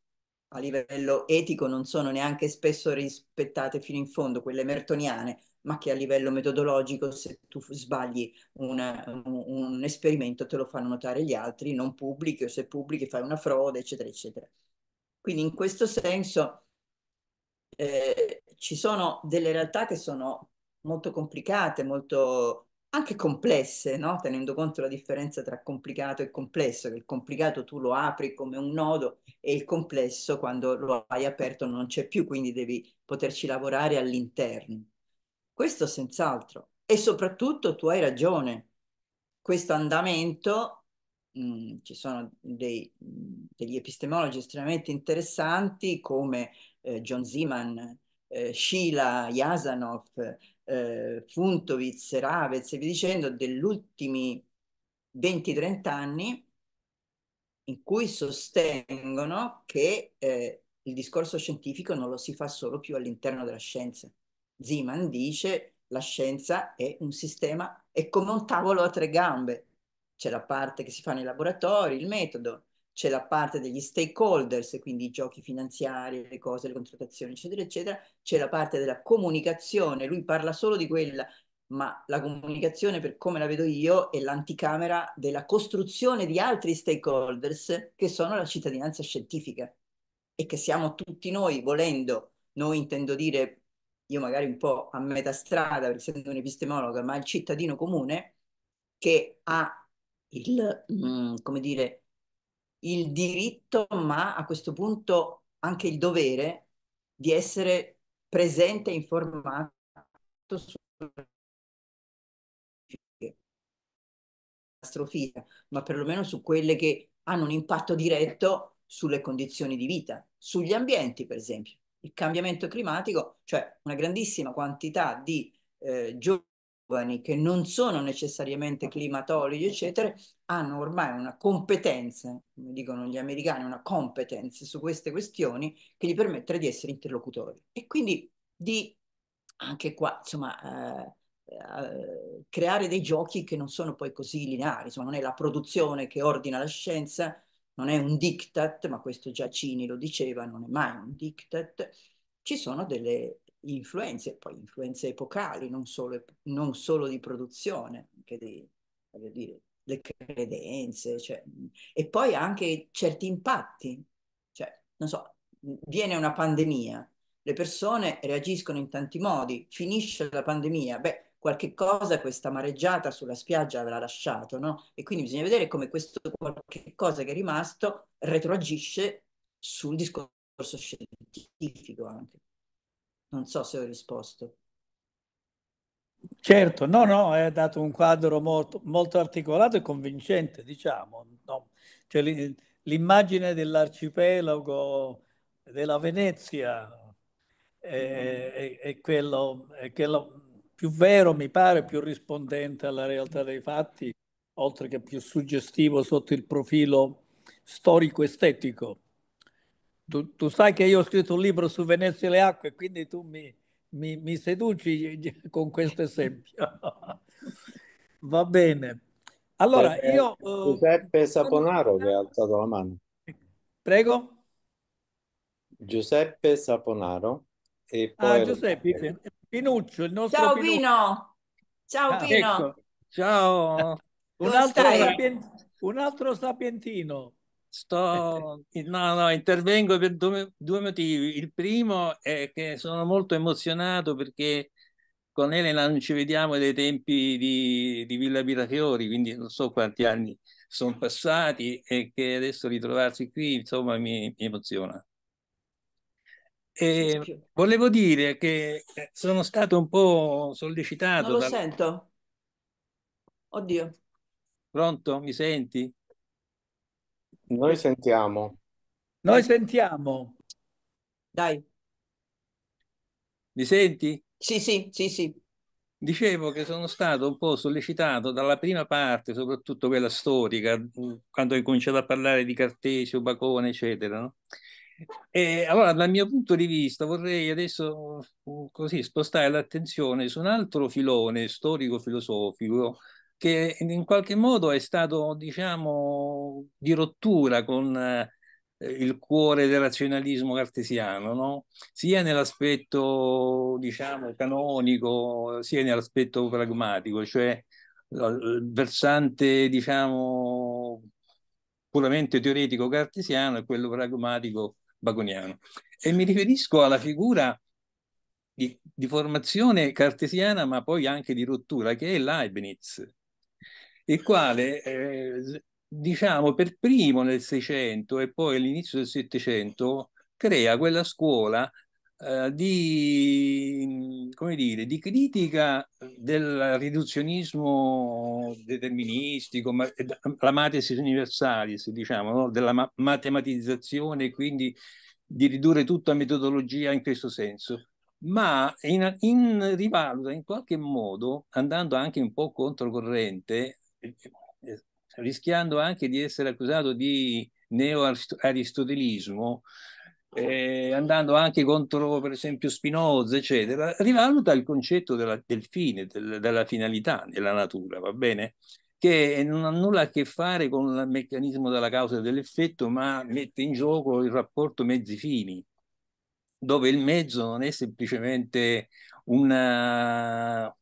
D: a livello etico non sono neanche spesso rispettate fino in fondo, quelle mertoniane, ma che a livello metodologico se tu sbagli una, un, un, esperimento te lo fanno notare gli altri, non pubblichi o se pubblichi fai una frode, eccetera, eccetera. Quindi in questo senso eh, ci sono delle realtà che sono molto complicate, molto anche complesse, no? tenendo conto la differenza tra complicato e complesso, che il complicato tu lo apri come un nodo e il complesso quando lo hai aperto non c'è più, quindi devi poterci lavorare all'interno. Questo senz'altro. E soprattutto tu hai ragione, questo andamento, mh, mm, ci sono dei, degli epistemologi estremamente interessanti come eh, John Zeman, eh, Sheila Yasanov, eh, Funtovic, Ravez e vi dicendo, degli ultimi 20-30 anni in cui sostengono che eh, il discorso scientifico non lo si fa solo più all'interno della scienza. Zeman dice la scienza è un sistema, è come un tavolo a tre gambe. C'è la parte che si fa nei laboratori, il metodo, c'è la parte degli stakeholders, quindi i giochi finanziari, le cose, le contrattazioni, eccetera, eccetera, c'è la parte della comunicazione, lui parla solo di quella, ma la comunicazione, per come la vedo io, è l'anticamera della costruzione di altri stakeholders che sono la cittadinanza scientifica e che siamo tutti noi, volendo, noi intendo dire, io magari un po' a metà strada, essendo un epistemologo, ma il cittadino comune che ha il, mm, come dire, il diritto, ma a questo punto anche il dovere di essere presente e informato sulle
E: astrofisica,
D: ma perlomeno su quelle che hanno un impatto diretto sulle condizioni di vita, sugli ambienti per esempio. Il cambiamento climatico, cioè una grandissima quantità di eh, giovani giovani che non sono necessariamente climatologi, eccetera, hanno ormai una competenza, come dicono gli americani, una competence su queste questioni che gli permettono di essere interlocutori. E quindi di anche qua, insomma, eh, eh, creare dei giochi che non sono poi così lineari, insomma, non è la produzione che ordina la scienza, non è un diktat, ma questo già Cini lo diceva, non è mai un diktat, ci sono delle influenze, poi influenze epocali, non solo, non solo di produzione, anche di, dire, le credenze, cioè, e poi anche certi impatti. Cioè, non so, viene una pandemia, le persone reagiscono in tanti modi, finisce la pandemia, beh, qualche cosa questa mareggiata sulla spiaggia avrà lasciato, no? E quindi bisogna vedere come questo qualche cosa che è rimasto retroagisce sul discorso scientifico anche. Non so se ho risposto.
C: Certo, no, no, è dato un quadro molto, molto articolato e convincente, diciamo. No? Cioè, l'immagine dell'arcipelago della Venezia è, è, è, quello, è, quello, più vero, mi pare, più rispondente alla realtà dei fatti, oltre che più suggestivo sotto il profilo storico-estetico tu, tu, sai che io ho scritto un libro su Venezia e le acque, quindi tu mi, mi, mi seduci con questo esempio. Va bene.
G: Allora, Perché
B: io... Eh, Giuseppe Saponaro
G: che ha alzato
A: la mano. Prego? Giuseppe Saponaro.
B: E ah, poi... Ah,
C: Giuseppe. Pinuccio, il nostro Ciao Pino!
D: Ciao ah, Pino!
B: Ecco. Ciao! Un altro, sapien...
C: un altro sapientino.
B: Sto, no, no, intervengo per due, due, motivi. Il primo è che sono molto emozionato perché con Elena non ci vediamo dai tempi di, di Villa Birafiori, quindi non so quanti anni sono passati e che adesso ritrovarsi qui, insomma, mi, mi emoziona. E volevo dire che eh, sono stato un po' sollecitato. Non lo da... sento. Oddio. Pronto? Mi senti? Noi sentiamo. Noi sentiamo. Dai. Mi senti? Sì, sì, sì, sì. Dicevo che sono stato un po' sollecitato dalla prima parte, soprattutto quella storica, quando hai cominciato a parlare di Cartesio, Bacone, eccetera. No? E allora, dal mio punto di vista, vorrei adesso mm, così spostare l'attenzione su un altro filone storico-filosofico che in qualche modo è stato, diciamo, di rottura con eh, il cuore del razionalismo cartesiano, no? sia nell'aspetto, diciamo, canonico, sia nell'aspetto pragmatico, cioè il versante, diciamo, puramente teoretico cartesiano e quello pragmatico baconiano. E mi riferisco alla figura di, di, formazione cartesiana, ma poi anche di rottura, che è Leibniz, il quale eh, diciamo per primo nel 600 e poi all'inizio del 700 crea quella scuola eh, di, come dire, di critica del riduzionismo deterministico, eh, la matesis universalis, diciamo, no? della ma- matematizzazione e quindi di ridurre tutto a metodologia in questo senso ma in, in, rivaluta in qualche modo, andando anche un po' controcorrente, eh, rischiando anche di essere accusato di neo-aristotelismo, eh, andando anche contro per esempio Spinoza, eccetera, rivaluta il concetto della, del fine, del, della finalità della natura, va bene? Che non ha nulla a che fare con il meccanismo della causa e dell'effetto, ma mette in gioco il rapporto mezzi-fini, dove il mezzo non è semplicemente una,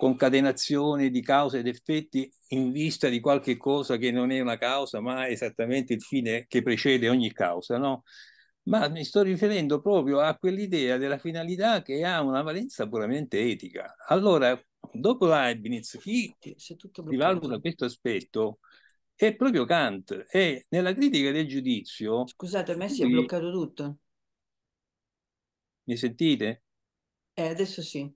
B: concatenazione di cause ed effetti in vista di qualche cosa che non è una causa, ma è esattamente il fine che precede ogni causa, no? Ma mi sto riferendo proprio a quell'idea della finalità che ha una valenza puramente etica. Allora, dopo Leibniz, chi rivaluta questo aspetto è proprio Kant e nella critica del giudizio... Scusate, a me si è bloccato tutto. Mi sentite?
D: Eh, adesso sì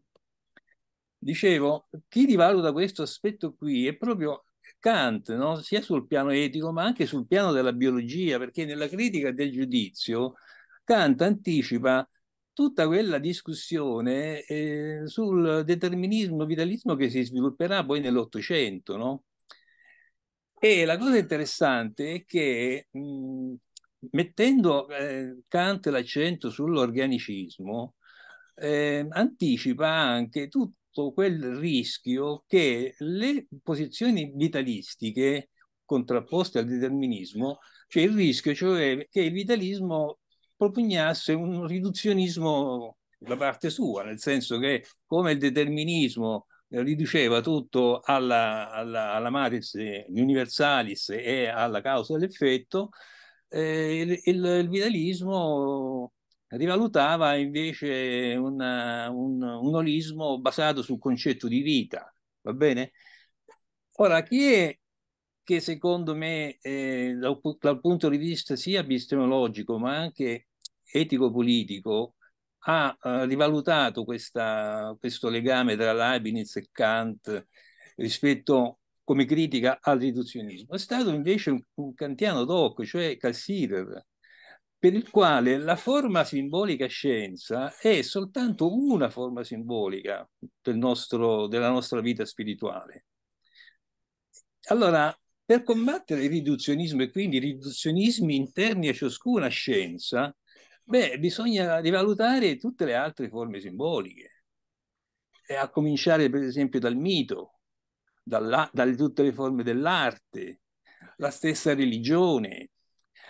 B: dicevo, chi rivaluta questo aspetto qui è proprio Kant, no? sia sul piano etico ma anche sul piano della biologia, perché nella critica del giudizio Kant anticipa tutta quella discussione eh, sul determinismo vitalismo che si svilupperà poi nell'Ottocento. No? E la cosa interessante è che mh, mettendo eh, Kant l'accento sull'organicismo, eh, anticipa anche tut sotto quel rischio che le posizioni vitalistiche contrapposte al determinismo, cioè il rischio cioè che il vitalismo propugnasse un riduzionismo da parte sua, nel senso che come il determinismo riduceva tutto alla, alla, alla matrix universalis e alla causa dell'effetto, eh, il, il, il vitalismo rivalutava invece una, un, un olismo basato sul concetto di vita, va bene? Ora, chi è che secondo me eh, dal, dal, punto di vista sia epistemologico ma anche etico-politico ha eh, rivalutato questa, questo legame tra Leibniz e Kant rispetto come critica al riduzionismo? È stato invece un, un kantiano doc, cioè Cassirer, per il quale la forma simbolica scienza è soltanto una forma simbolica del nostro, della nostra vita spirituale. Allora, per combattere il riduzionismo e quindi i riduzionismi interni a ciascuna scienza, beh, bisogna rivalutare tutte le altre forme simboliche, e a cominciare per esempio dal mito, dalla, da tutte le forme dell'arte, la stessa religione,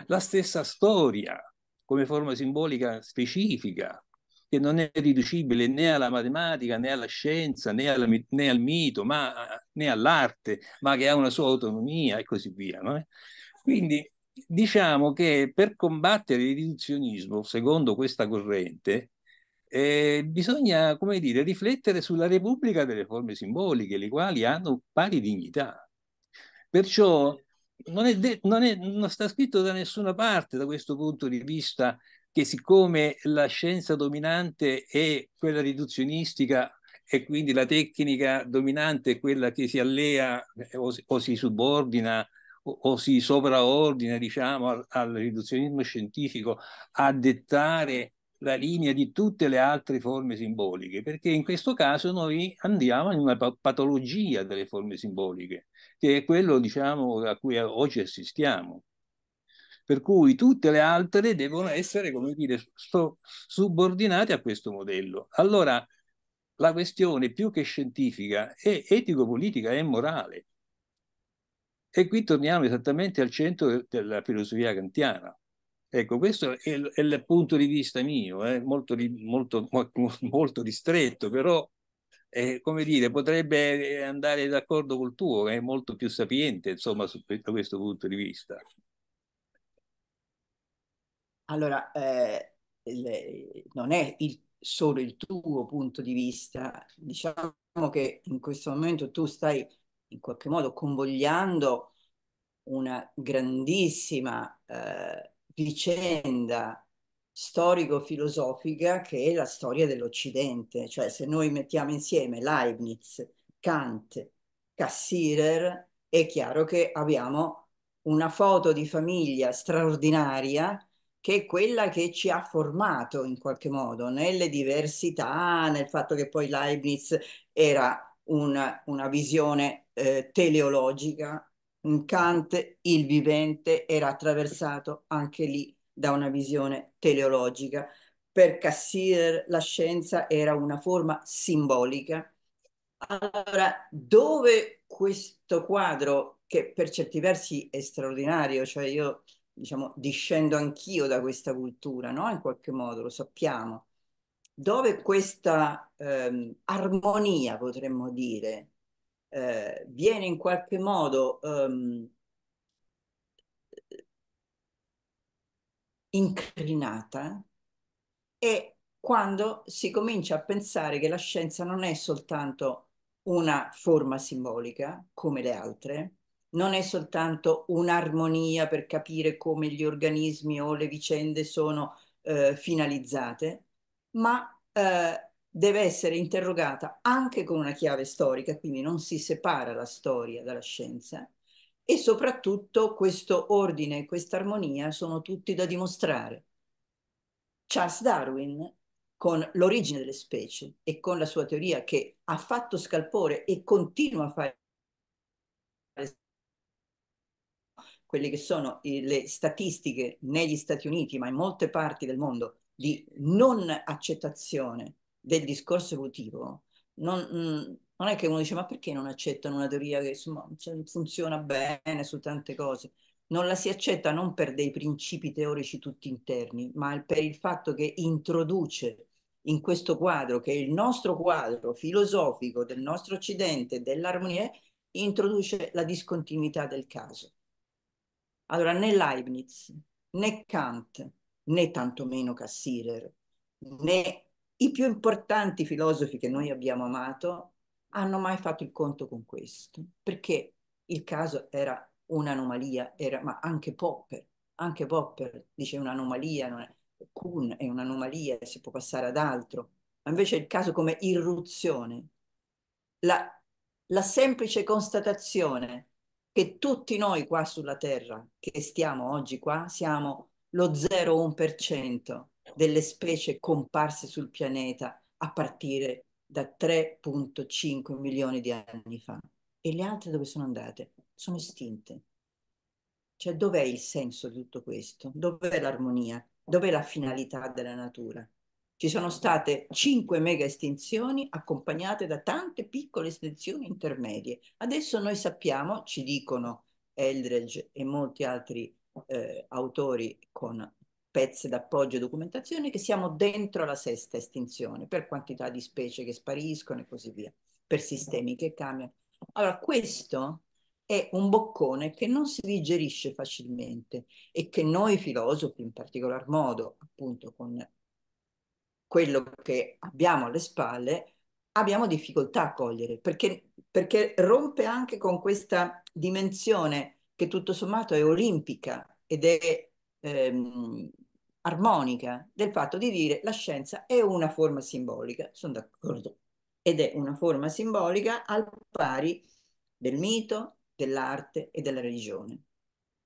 B: la stessa storia come forma simbolica specifica, che non è riducibile né alla matematica, né alla scienza, né, alla, né al mito, ma, né all'arte, ma che ha una sua autonomia e così via. No? Eh? Quindi diciamo che per combattere il riduzionismo, secondo questa corrente, eh, bisogna, come dire, riflettere sulla repubblica delle forme simboliche, le quali hanno pari dignità. Perciò non, è de- non, è, non sta scritto da nessuna parte da questo punto di vista che siccome la scienza dominante è quella riduzionistica e quindi la tecnica dominante è quella che si allea eh, o si, o si subordina o, o, si sovraordina diciamo al, al riduzionismo scientifico a dettare la linea di tutte le altre forme simboliche, perché in questo caso noi andiamo in una patologia delle forme simboliche, che è quello diciamo, a cui oggi assistiamo. Per cui tutte le altre devono essere, come dire, subordinate a questo modello. Allora, la questione più che scientifica è etico-politica e morale. E qui torniamo esattamente al centro della filosofia kantiana. Ecco, questo è il, è il punto di vista mio, eh? molto, molto, molto, ristretto, però eh, come dire, potrebbe eh, andare d'accordo col tuo, è eh? molto più sapiente, insomma, su, da questo punto di vista.
D: Allora, eh, il, non è il, solo il tuo punto di vista, diciamo che in questo momento tu stai in qualche modo convogliando una grandissima eh, vicenda storico-filosofica che è la storia dell'Occidente, cioè se noi mettiamo insieme Leibniz, Kant, Cassirer, è chiaro che abbiamo una foto di famiglia straordinaria che è quella che ci ha formato in qualche modo nelle diversità, nel fatto che poi Leibniz era una, una visione eh, teleologica in Kant il vivente era attraversato anche lì da una visione teleologica. Per Cassirer la scienza era una forma simbolica. Allora, dove questo quadro, che per certi versi è straordinario, cioè io diciamo discendo anch'io da questa cultura, no? In qualche modo lo sappiamo. Dove questa ehm, armonia, potremmo dire, eh, viene in qualche modo um, incrinata e quando si comincia a pensare che la scienza non è soltanto una forma simbolica come le altre, non è soltanto un'armonia per capire come gli organismi o le vicende sono eh, finalizzate, ma eh, deve essere interrogata anche con una chiave storica, quindi non si separa la storia dalla scienza, e soprattutto questo ordine e questa armonia sono tutti da dimostrare. Charles Darwin, con l'origine delle specie e con la sua teoria che ha fatto scalpore e continua a fare quelle che sono le statistiche negli Stati Uniti, ma in molte parti del mondo, di non accettazione del discorso evolutivo, non, mm, non, è che uno dice ma perché non accettano una teoria che insomma, cioè, funziona bene su tante cose? Non la si accetta non per dei principi teorici tutti interni, ma per il fatto che introduce in questo quadro, che è il nostro quadro filosofico del nostro Occidente, dell'armonia, introduce la discontinuità del caso. Allora, né Leibniz, né Kant, né tantomeno Cassirer, né i più importanti filosofi che noi abbiamo amato hanno mai fatto il conto con questo, perché il caso era un'anomalia, era, ma anche Popper, anche Popper dice un'anomalia, non è, Kuhn è un'anomalia, si può passare ad altro, ma invece il caso come irruzione, la, la semplice constatazione che tutti noi qua sulla Terra, che stiamo oggi qua, siamo lo 0,1% delle specie comparse sul pianeta a partire da 3.5 milioni di anni fa. E le altre dove sono andate? Sono estinte. Cioè dov'è il senso di tutto questo? Dov'è l'armonia? Dov'è la finalità della natura? Ci sono state cinque mega estinzioni accompagnate da tante piccole estinzioni intermedie. Adesso noi sappiamo, ci dicono Eldredge e molti altri eh, autori con pezzi d'appoggio e documentazione che siamo dentro la sesta estinzione per quantità di specie che spariscono e così via, per sistemi che cambiano. Allora questo è un boccone che non si digerisce facilmente e che noi filosofi in particolar modo, appunto con quello che abbiamo alle spalle, abbiamo difficoltà a cogliere perché, perché rompe anche con questa dimensione che tutto sommato è olimpica ed è ehm, armonica del fatto di dire la scienza è una forma simbolica, sono d'accordo, ed è una forma simbolica al pari del mito, dell'arte e della religione.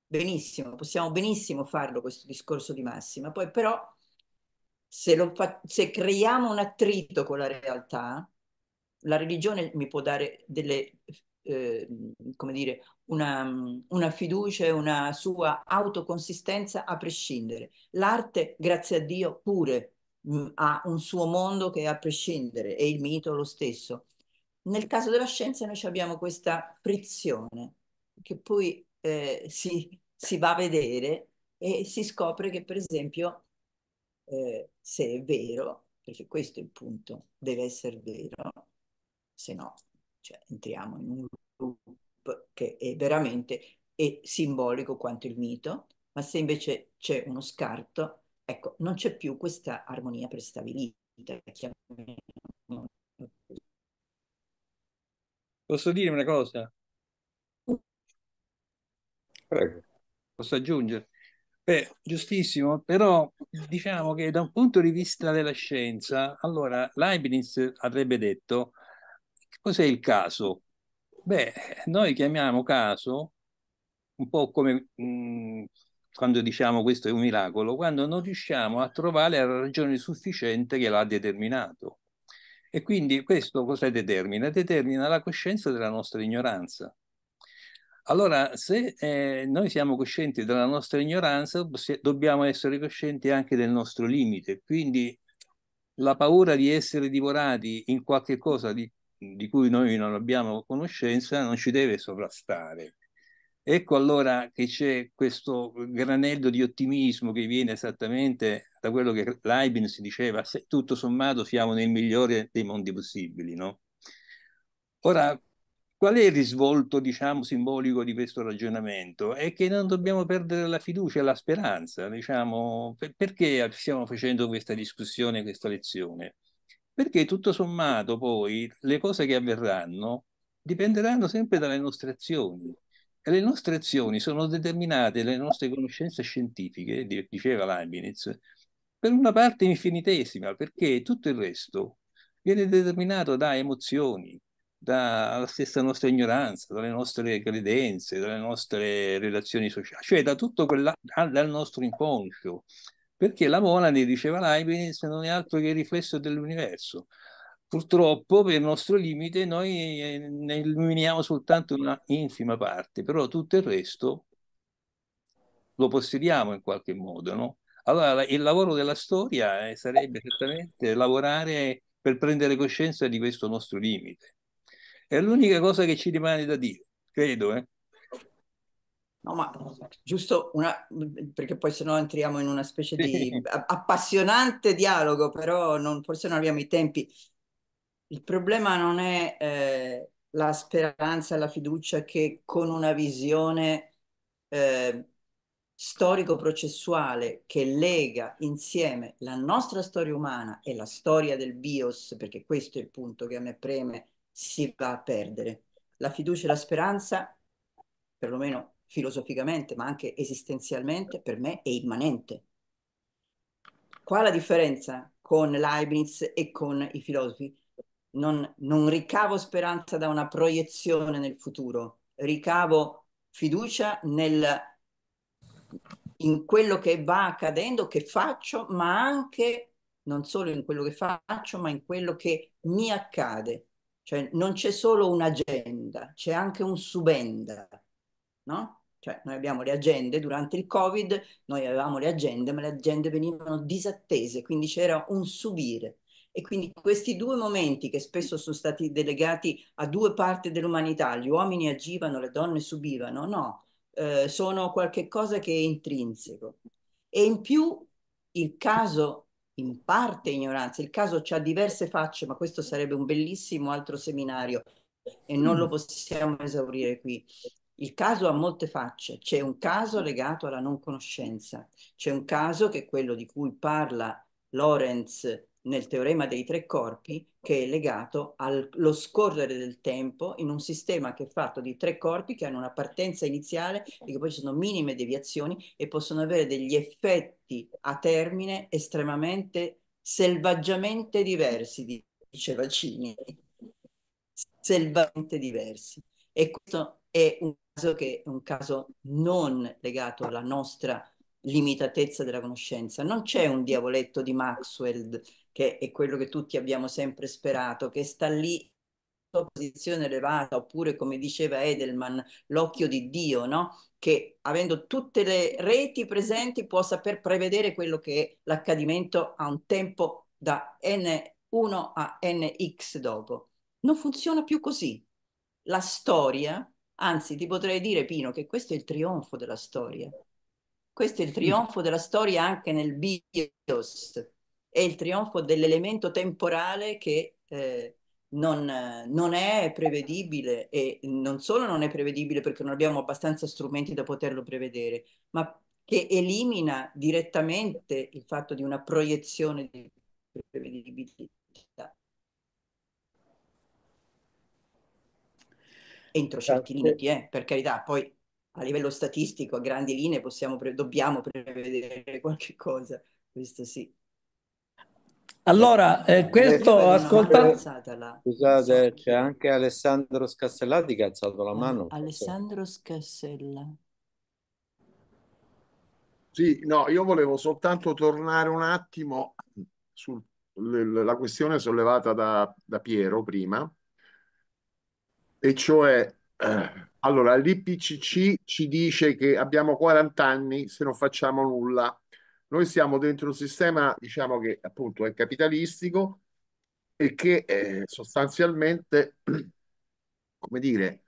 D: Benissimo, possiamo benissimo farlo questo discorso di massima, poi però se, fa, se creiamo un attrito con la realtà, la religione mi può dare delle Ehm, come dire, una, una fiducia e una sua autoconsistenza a prescindere. L'arte, grazie a Dio, pure mh, mm, ha un suo mondo che è a prescindere e il mito lo stesso. Nel caso della scienza noi abbiamo questa frizione che poi eh, si, si, va a vedere e si scopre che per esempio eh, se è vero, perché questo è il punto, deve essere vero, se no cioè, entriamo in un loop che è veramente è simbolico quanto il mito, ma se invece c'è uno scarto, ecco, non c'è più questa armonia prestabilita.
B: Posso dire una cosa? Prego. Posso aggiungere? Beh, giustissimo, però diciamo che da un punto di vista della scienza, allora Leibniz avrebbe detto Cos'è il caso? Beh, noi chiamiamo caso un po' come mh, mm, quando diciamo questo è un miracolo, quando non riusciamo a trovare la ragione sufficiente che l'ha determinato. E quindi questo cosa determina? Determina la coscienza della nostra ignoranza. Allora, se eh, noi siamo coscienti della nostra ignoranza, dobbiamo essere coscienti anche del nostro limite. Quindi la paura di essere divorati in qualche cosa di di cui noi non abbiamo conoscenza non ci deve sovrastare. Ecco allora che c'è questo granello di ottimismo che viene esattamente da quello che Leibniz diceva, se tutto sommato siamo nel migliore dei mondi possibili. No? Ora, qual è il risvolto, diciamo, simbolico di questo ragionamento? È che non dobbiamo perdere la fiducia e la speranza, diciamo, per, perché stiamo facendo questa discussione, questa lezione? Perché tutto sommato poi le cose che avverranno dipenderanno sempre dalle nostre azioni. E le nostre azioni sono determinate, dalle nostre conoscenze scientifiche, diceva Leibniz, per una parte infinitesima, perché tutto il resto viene determinato da emozioni, dalla stessa nostra ignoranza, dalle nostre credenze, dalle nostre relazioni sociali, cioè da tutto quella, dal nostro inconscio, perché la monade, diceva Leibniz, non è altro che il riflesso dell'universo. Purtroppo per il nostro limite noi eh, ne illuminiamo soltanto una infima parte, però tutto il resto lo possediamo in qualche modo. No? Allora il lavoro della storia eh, sarebbe certamente lavorare per prendere coscienza di questo nostro limite. È l'unica cosa che ci rimane da dire, credo. Eh? No, ma giusto una,
D: perché poi sennò entriamo in una specie di appassionante dialogo, però non, forse non abbiamo i tempi. Il problema non è eh, la speranza, la fiducia che con una visione eh, storico-processuale che lega insieme la nostra storia umana e la storia del bios, perché questo è il punto che a me preme, si va a perdere. La fiducia e la speranza, perlomeno filosoficamente ma anche esistenzialmente per me è immanente. Qual è la differenza con Leibniz e con i filosofi? Non, non ricavo speranza da una proiezione nel futuro, ricavo fiducia nel, in quello che va accadendo, che faccio, ma anche non solo in quello che faccio, ma in quello che mi accade. Cioè non c'è solo un'agenda, c'è anche un subenda, no? Cioè, noi abbiamo le agende, durante il Covid noi avevamo le agende, ma le agende venivano disattese, quindi c'era un subire. E quindi questi due momenti che spesso sono stati delegati a due parti dell'umanità, gli uomini agivano, le donne subivano, no, eh, sono qualcosa che è intrinseco. E in più il caso, in parte ignoranza, il caso ha diverse facce, ma questo sarebbe un bellissimo altro seminario e non lo mm. possiamo esaurire qui. Il caso ha molte facce, c'è un caso legato alla non conoscenza, c'è un caso che è quello di cui parla Lorenz nel teorema dei tre corpi, che è legato allo scorrere del tempo in un sistema che è fatto di tre corpi che hanno una partenza iniziale e che poi ci sono minime deviazioni e possono avere degli effetti a termine estremamente selvaggiamente diversi, dice Vacini, selvaggiamente diversi. E questo è un che è un caso non legato alla nostra limitatezza della conoscenza. Non c'è un diavoletto di Maxwell, che è quello che tutti abbiamo sempre sperato, che sta lì in posizione elevata, oppure come diceva Edelman, l'occhio di Dio, no? che avendo tutte le reti presenti può saper prevedere quello che è l'accadimento a un tempo da n1 a nx dopo. Non funziona più così. La storia Anzi, ti potrei dire, Pino, che questo è il trionfo della storia. Questo è il trionfo della storia anche nel bios, è il trionfo dell'elemento temporale che eh, non, non, è prevedibile e non solo non è prevedibile perché non abbiamo abbastanza strumenti da poterlo prevedere, ma che elimina direttamente il fatto di una proiezione di prevedibilità. entro certi certo. limiti, eh, per carità, poi a livello statistico, a grandi linee, possiamo, dobbiamo prevedere qualche cosa, questo sì.
B: Allora, eh, eh questo eh, ascoltate. Scusate, c'è anche Alessandro Scassellati che ha alzato la ah, mano. Alessandro
D: Scassella.
G: Sì, no, io volevo soltanto tornare un attimo sulla questione sollevata da, da Piero prima, e cioè eh, allora l'IPCC ci dice che abbiamo 40 anni se non facciamo nulla. Noi siamo dentro un sistema, diciamo che appunto è capitalistico e che eh, sostanzialmente, come dire,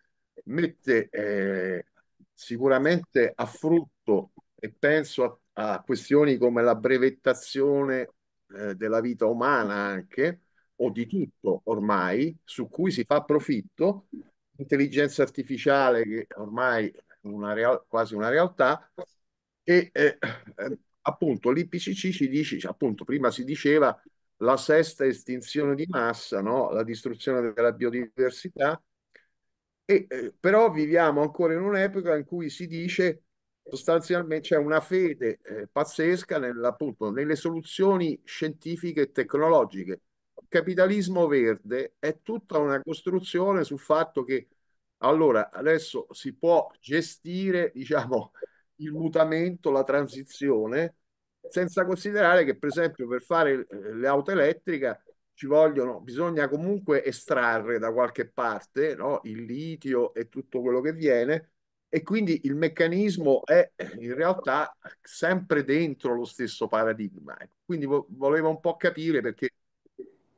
G: mette eh, sicuramente a frutto e penso a, a questioni come la brevettazione eh, della vita umana anche, o di tutto ormai, su cui si fa profitto, intelligenza artificiale che ormai è una real, quasi una realtà, e eh, eh appunto l'IPCC ci dice, cioè, appunto prima si diceva la sesta estinzione di massa, no? la distruzione della biodiversità, e, eh, però viviamo ancora in un'epoca in cui si dice sostanzialmente c'è una fede eh, pazzesca nelle soluzioni scientifiche e tecnologiche capitalismo verde è tutta una costruzione sul fatto che allora adesso si può gestire, diciamo, il mutamento, la transizione, senza considerare che, per esempio, per fare eh, le auto elettriche ci vogliono, bisogna comunque estrarre da qualche parte no? il litio e tutto quello che viene, e quindi il meccanismo è in realtà sempre dentro lo stesso paradigma. Ecco, quindi vo- volevo un po' capire perché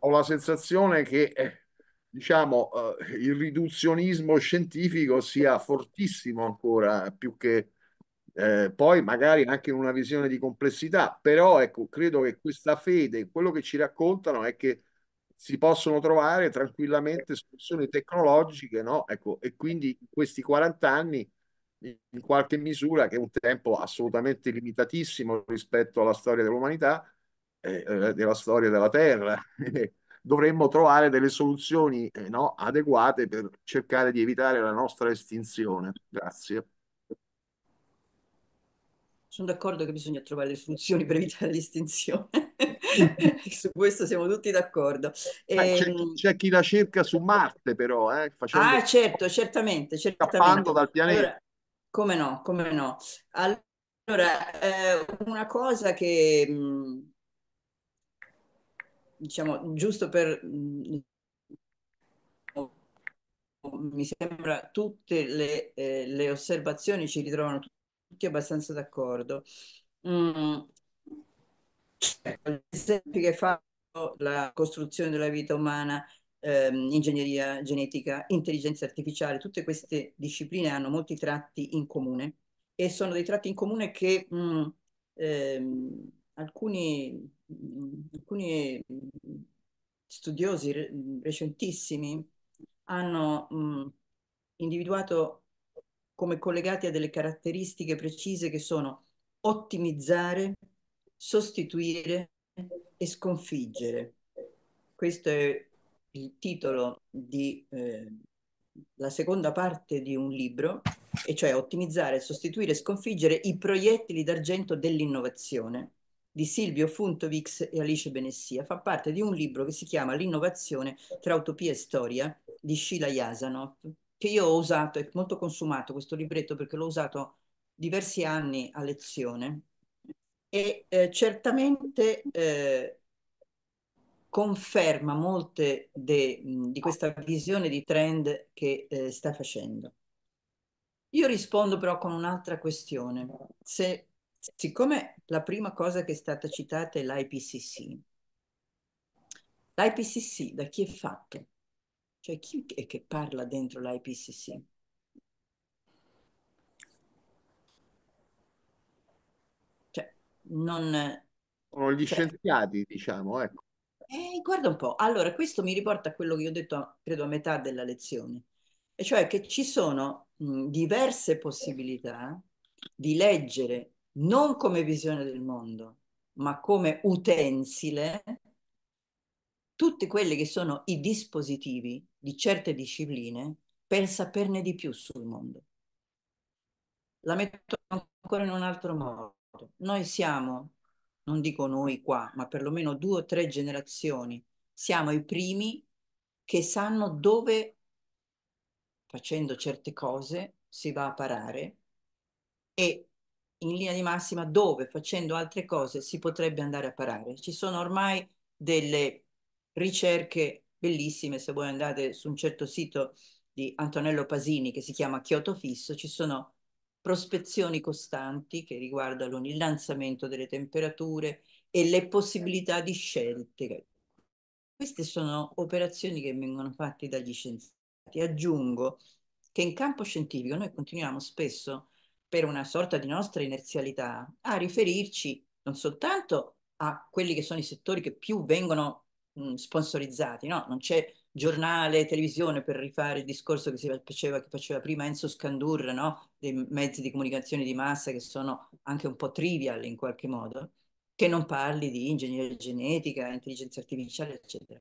G: ho la sensazione che eh, diciamo, eh, il riduzionismo scientifico sia fortissimo ancora, più che eh, poi magari anche in una visione di complessità, però ecco, credo che questa fede, quello che ci raccontano è che si possono trovare tranquillamente soluzioni tecnologiche, no? Ecco, e quindi in questi 40 anni, in qualche misura, che è un tempo assolutamente limitatissimo rispetto alla storia dell'umanità, eh, della storia della Terra. Dovremmo trovare delle soluzioni eh, no, adeguate per cercare di evitare la nostra estinzione. Grazie.
D: Sono d'accordo che bisogna trovare le soluzioni per evitare l'estinzione. su questo siamo tutti d'accordo. Eh, c'è, ehm, c'è, chi la cerca su Marte, però. Eh, facendo... Ah, certo, certamente. certamente. Scappando
G: dal pianeta. Allora,
D: come no, come no. Allora, eh, una cosa che mh, mm, diciamo, giusto per mm, mi sembra tutte le, eh, le, osservazioni ci ritrovano tutti abbastanza d'accordo. Mm. esempi che fa la costruzione della vita umana, ehm, ingegneria genetica, intelligenza artificiale, tutte queste discipline hanno molti tratti in comune e sono dei tratti in comune che mh, mm, ehm, alcuni alcuni studiosi recentissimi hanno mh, individuato come collegati a delle caratteristiche precise che sono ottimizzare, sostituire e sconfiggere. Questo è il titolo della eh, seconda parte di un libro, e cioè ottimizzare, sostituire e sconfiggere i proiettili d'argento dell'innovazione, di Silvio Funtovix e Alice Benessia, fa parte di un libro che si chiama L'innovazione tra utopia e storia di Sheila Yasanov, che io ho usato, è molto consumato questo libretto perché l'ho usato diversi anni a lezione e eh, certamente eh, conferma molte de, di questa visione di trend che eh, sta facendo. Io rispondo però con un'altra questione. Se siccome la prima cosa che è stata citata è l'IPCC, l'IPCC da chi è fatto? Cioè chi è che parla dentro l'IPCC? Cioè, non... Sono gli cioè... scienziati, diciamo, ecco. Eh, guarda un po', allora questo mi riporta a quello che io ho detto, credo, a metà della lezione, e cioè che ci sono mh, diverse possibilità di leggere non come visione del mondo, ma come utensile, tutti quelli che sono i dispositivi di certe discipline per saperne di più sul mondo. La metto ancora in un altro modo. Noi siamo, non dico noi qua, ma perlomeno due o tre generazioni, siamo i primi che sanno dove, facendo certe cose, si va a parare e in linea di massima dove facendo altre cose si potrebbe andare a parare. Ci sono ormai delle ricerche bellissime, se voi andate su un certo sito di Antonello Pasini che si chiama Chioto Fisso, ci sono prospezioni costanti che riguardano il innalzamento delle temperature e le possibilità di scelte. Queste sono operazioni che vengono fatte dagli scienziati. Aggiungo che in campo scientifico noi continuiamo spesso a per una sorta di nostra inerzialità, a riferirci non soltanto a quelli che sono i settori che più vengono mh, sponsorizzati, no? Non c'è giornale, televisione per rifare il discorso che si faceva, che faceva prima Enzo Scandur, no? dei mezzi di comunicazione di massa che sono anche un po' trivial in qualche modo, che non parli di ingegneria genetica, intelligenza artificiale, eccetera.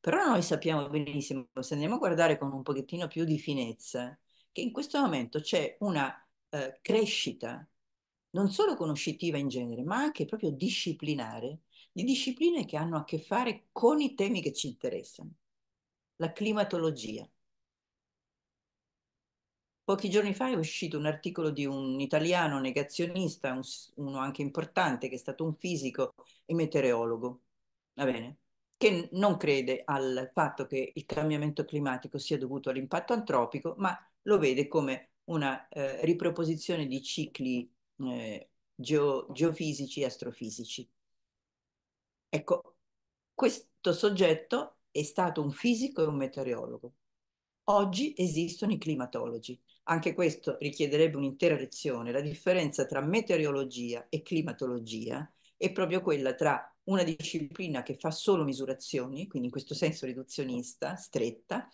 D: Però noi sappiamo benissimo, se andiamo a guardare con un pochettino più di finezza, che in questo momento c'è una eh, crescita, non solo conoscitiva in genere, ma anche proprio disciplinare, di discipline che hanno a che fare con i temi che ci interessano. La climatologia. Pochi giorni fa è uscito un articolo di un italiano negazionista, un, uno anche importante, che è stato un fisico e meteorologo, va bene? che non crede al fatto che il cambiamento climatico sia dovuto all'impatto antropico, ma lo vede come una eh, riproposizione di cicli eh, geo geofisici e astrofisici. Ecco, questo soggetto è stato un fisico e un meteorologo. Oggi esistono i climatologi. Anche questo richiederebbe un'intera lezione. La differenza tra meteorologia e climatologia è proprio quella tra una disciplina che fa solo misurazioni, quindi in questo senso riduzionista, stretta,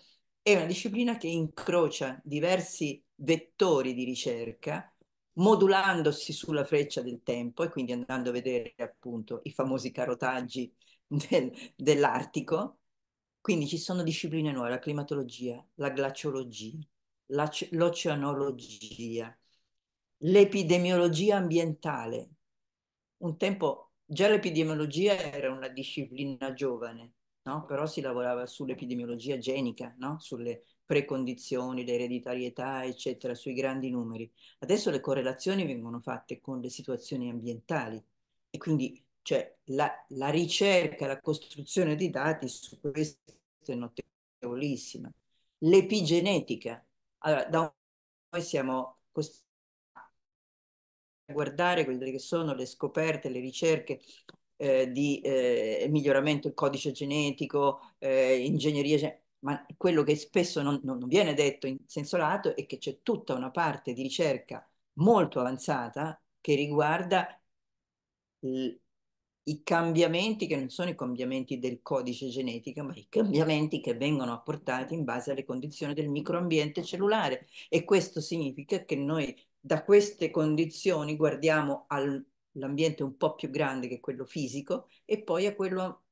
D: è una disciplina che incrocia diversi vettori di ricerca modulandosi sulla freccia del tempo e quindi andando a vedere appunto i famosi carotaggi del, dell'Artico. Quindi ci sono discipline nuove, la climatologia, la glaciologia, la, l'oceanologia, l'epidemiologia ambientale. Un tempo già l'epidemiologia era una disciplina giovane, no? però si lavorava sull'epidemiologia genica, no? sulle precondizioni, l'ereditarietà, eccetera, sui grandi numeri. Adesso le correlazioni vengono fatte con le situazioni ambientali e quindi cioè, la, la ricerca, la costruzione di dati su questo è notevolissima. L'epigenetica. Allora, da un noi siamo costretti a guardare quelle che sono le scoperte, le ricerche eh, di eh, miglioramento del codice genetico, eh, ingegneria, gen- ma quello che spesso non, non viene detto in senso lato è che c'è tutta una parte di ricerca molto avanzata che riguarda l- i cambiamenti che non sono i cambiamenti del codice genetico, ma i cambiamenti che vengono apportati in base alle condizioni del microambiente cellulare. E questo significa che noi da queste condizioni guardiamo al l'ambiente un po' più grande che quello fisico e poi a quello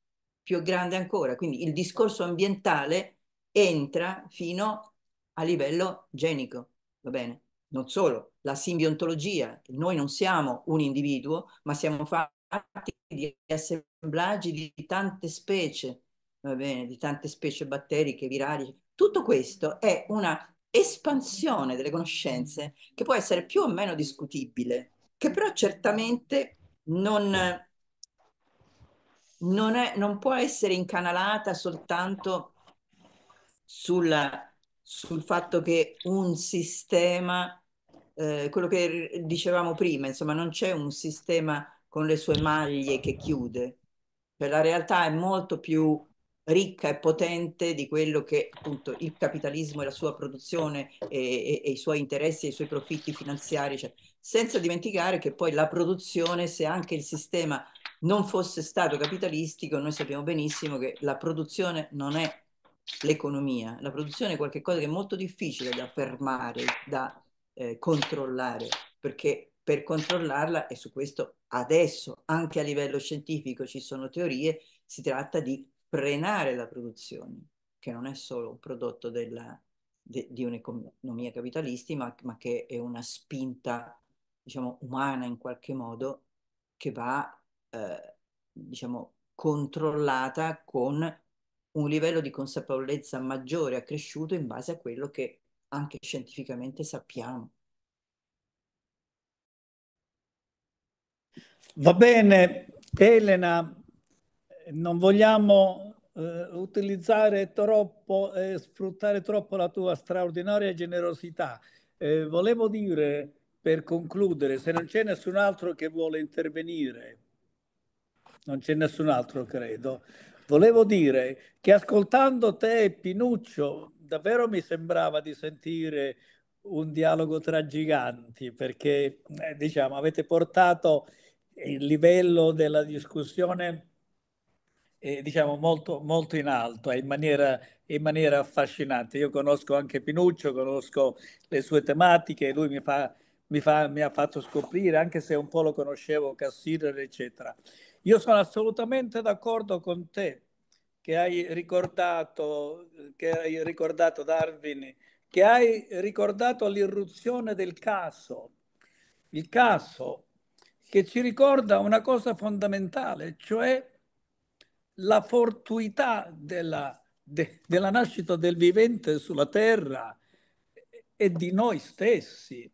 D: più grande ancora. Quindi il discorso ambientale entra fino a livello genico, va bene? Non solo, la simbiontologia, noi non siamo un individuo, ma siamo fatti di assemblaggi di tante specie, va bene? Di tante specie batteriche, virali. Tutto questo è una espansione delle conoscenze che può essere più o meno discutibile, che però certamente non, non, è, non può essere incanalata soltanto sulla, sul fatto che un sistema, eh, quello che dicevamo prima, insomma non c'è un sistema con le sue maglie che chiude, cioè la realtà è molto più ricca e potente di quello che appunto il capitalismo e la sua produzione e, e, e i suoi interessi e i suoi profitti finanziari, cioè, senza dimenticare che poi la produzione, se anche il sistema non fosse stato capitalistico, noi sappiamo benissimo che la produzione non è l'economia, la produzione è qualcosa che è molto difficile da fermare, da eh, controllare, perché per controllarla, e su questo adesso anche a livello scientifico ci sono teorie, si tratta di frenare la produzione, che non è solo un prodotto della, de, di un'economia capitalistica, ma, ma, che è una spinta, diciamo, umana in qualche modo, che va, eh, diciamo, controllata con un livello di consapevolezza maggiore, accresciuto in base a quello che anche scientificamente sappiamo.
C: Va bene, Elena, non vogliamo eh, utilizzare troppo e eh, sfruttare troppo la tua straordinaria generosità. Eh, volevo dire, per concludere, se non c'è nessun altro che vuole intervenire, non c'è nessun altro, credo, volevo dire che ascoltando te e Pinuccio, davvero mi sembrava di sentire un dialogo tra giganti, perché eh, diciamo, avete portato il livello della discussione eh, diciamo molto, molto in alto eh, in maniera, in maniera affascinante. Io conosco anche Pinuccio, conosco le sue tematiche, lui mi, fa, mi, fa, mi ha fatto scoprire, anche se un po' lo conoscevo, Cassirer, eccetera. Io sono assolutamente d'accordo con te che hai ricordato, che hai ricordato Darwin, che hai ricordato l'irruzione del caso, il caso che ci ricorda una cosa fondamentale, cioè la fortuità della, de, della nascita del vivente sulla terra e di noi stessi,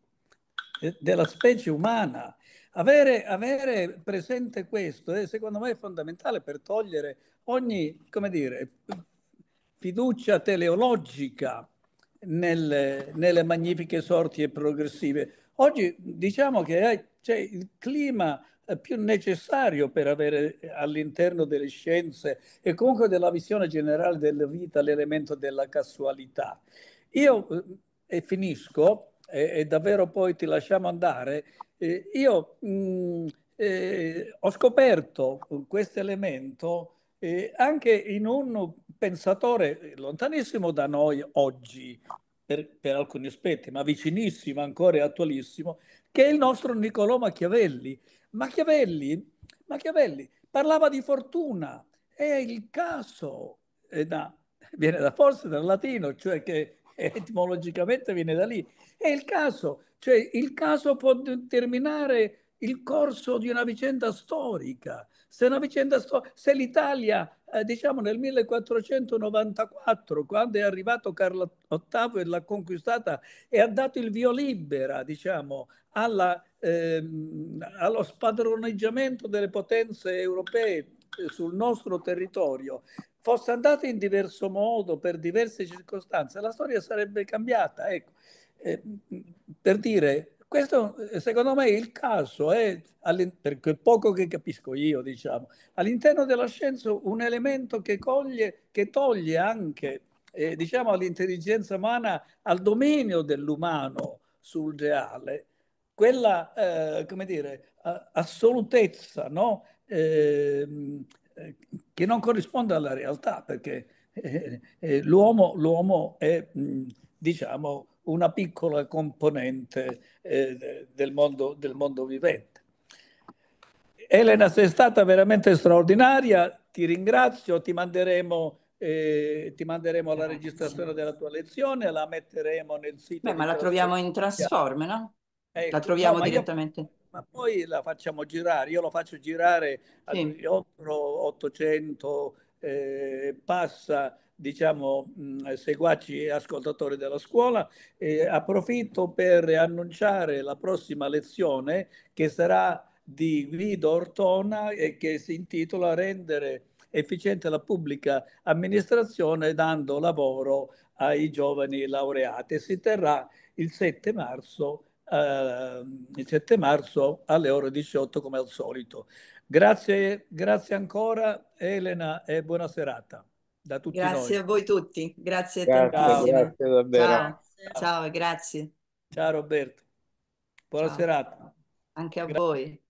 C: della specie umana. Avere, avere, presente questo è eh, secondo me fondamentale per togliere ogni come dire, fiducia teleologica nel, nelle magnifiche sorti e progressive. Oggi diciamo che c'è il clima più necessario per avere eh, all'interno delle scienze e comunque della visione generale della vita l'elemento della casualità. Io eh, e finisco, e, e davvero poi ti lasciamo andare, eh, io mh, mm, eh, ho scoperto questo elemento eh, anche in un pensatore lontanissimo da noi oggi, per, per, alcuni aspetti, ma vicinissimo ancora e attualissimo, che è il nostro Niccolò Machiavelli, Machiavelli, Machiavelli parlava di fortuna, è il caso, è eh, da, viene da forse dal latino, cioè che etimologicamente viene da lì, è il caso, cioè il caso può determinare il corso di una vicenda storica. Se, una vicenda stor- se l'Italia eh, diciamo nel 1494, quando è arrivato Carlo VIII e l'ha conquistata e ha dato il via libera diciamo, alla, ehm, allo spadroneggiamento delle potenze europee eh, sul nostro territorio, fosse andata in diverso modo, per diverse circostanze, la storia sarebbe cambiata. Ecco. Eh, per dire, questo secondo me è il caso, è eh, per quel poco che capisco io, diciamo, all'interno della scienza un elemento che, coglie, che toglie anche eh, diciamo, all'intelligenza umana, al dominio dell'umano sul reale, quella eh, come dire, assolutezza no? Ehm, eh, che non corrisponde alla realtà, perché eh, eh, l'uomo, l'uomo è, mh, diciamo, una piccola componente eh, del, mondo, del mondo vivente. Elena, sei stata veramente straordinaria, ti ringrazio, ti manderemo eh, ti manderemo la registrazione della tua
D: lezione,
C: la metteremo nel sito. Beh, ma la troviamo in Transform,
D: no? Eh, la ecco, troviamo no, direttamente. Io,
C: ma poi la facciamo girare, io lo faccio girare sì. a 800 eh, passa diciamo, seguaci e ascoltatori della scuola, eh, approfitto per annunciare la prossima lezione che sarà di Guido Ortona e che si intitola Rendere efficiente la pubblica amministrazione dando lavoro ai giovani laureati. Si terrà il 7 marzo, eh, il 7 marzo alle ore 18 come al solito. Grazie, grazie ancora Elena e buona serata da tutti
D: grazie noi. a voi tutti, grazie, grazie tantissimo. Grazie ciao. ciao, grazie.
E: Ciao Roberto, buona ciao. serata. Anche a grazie. voi.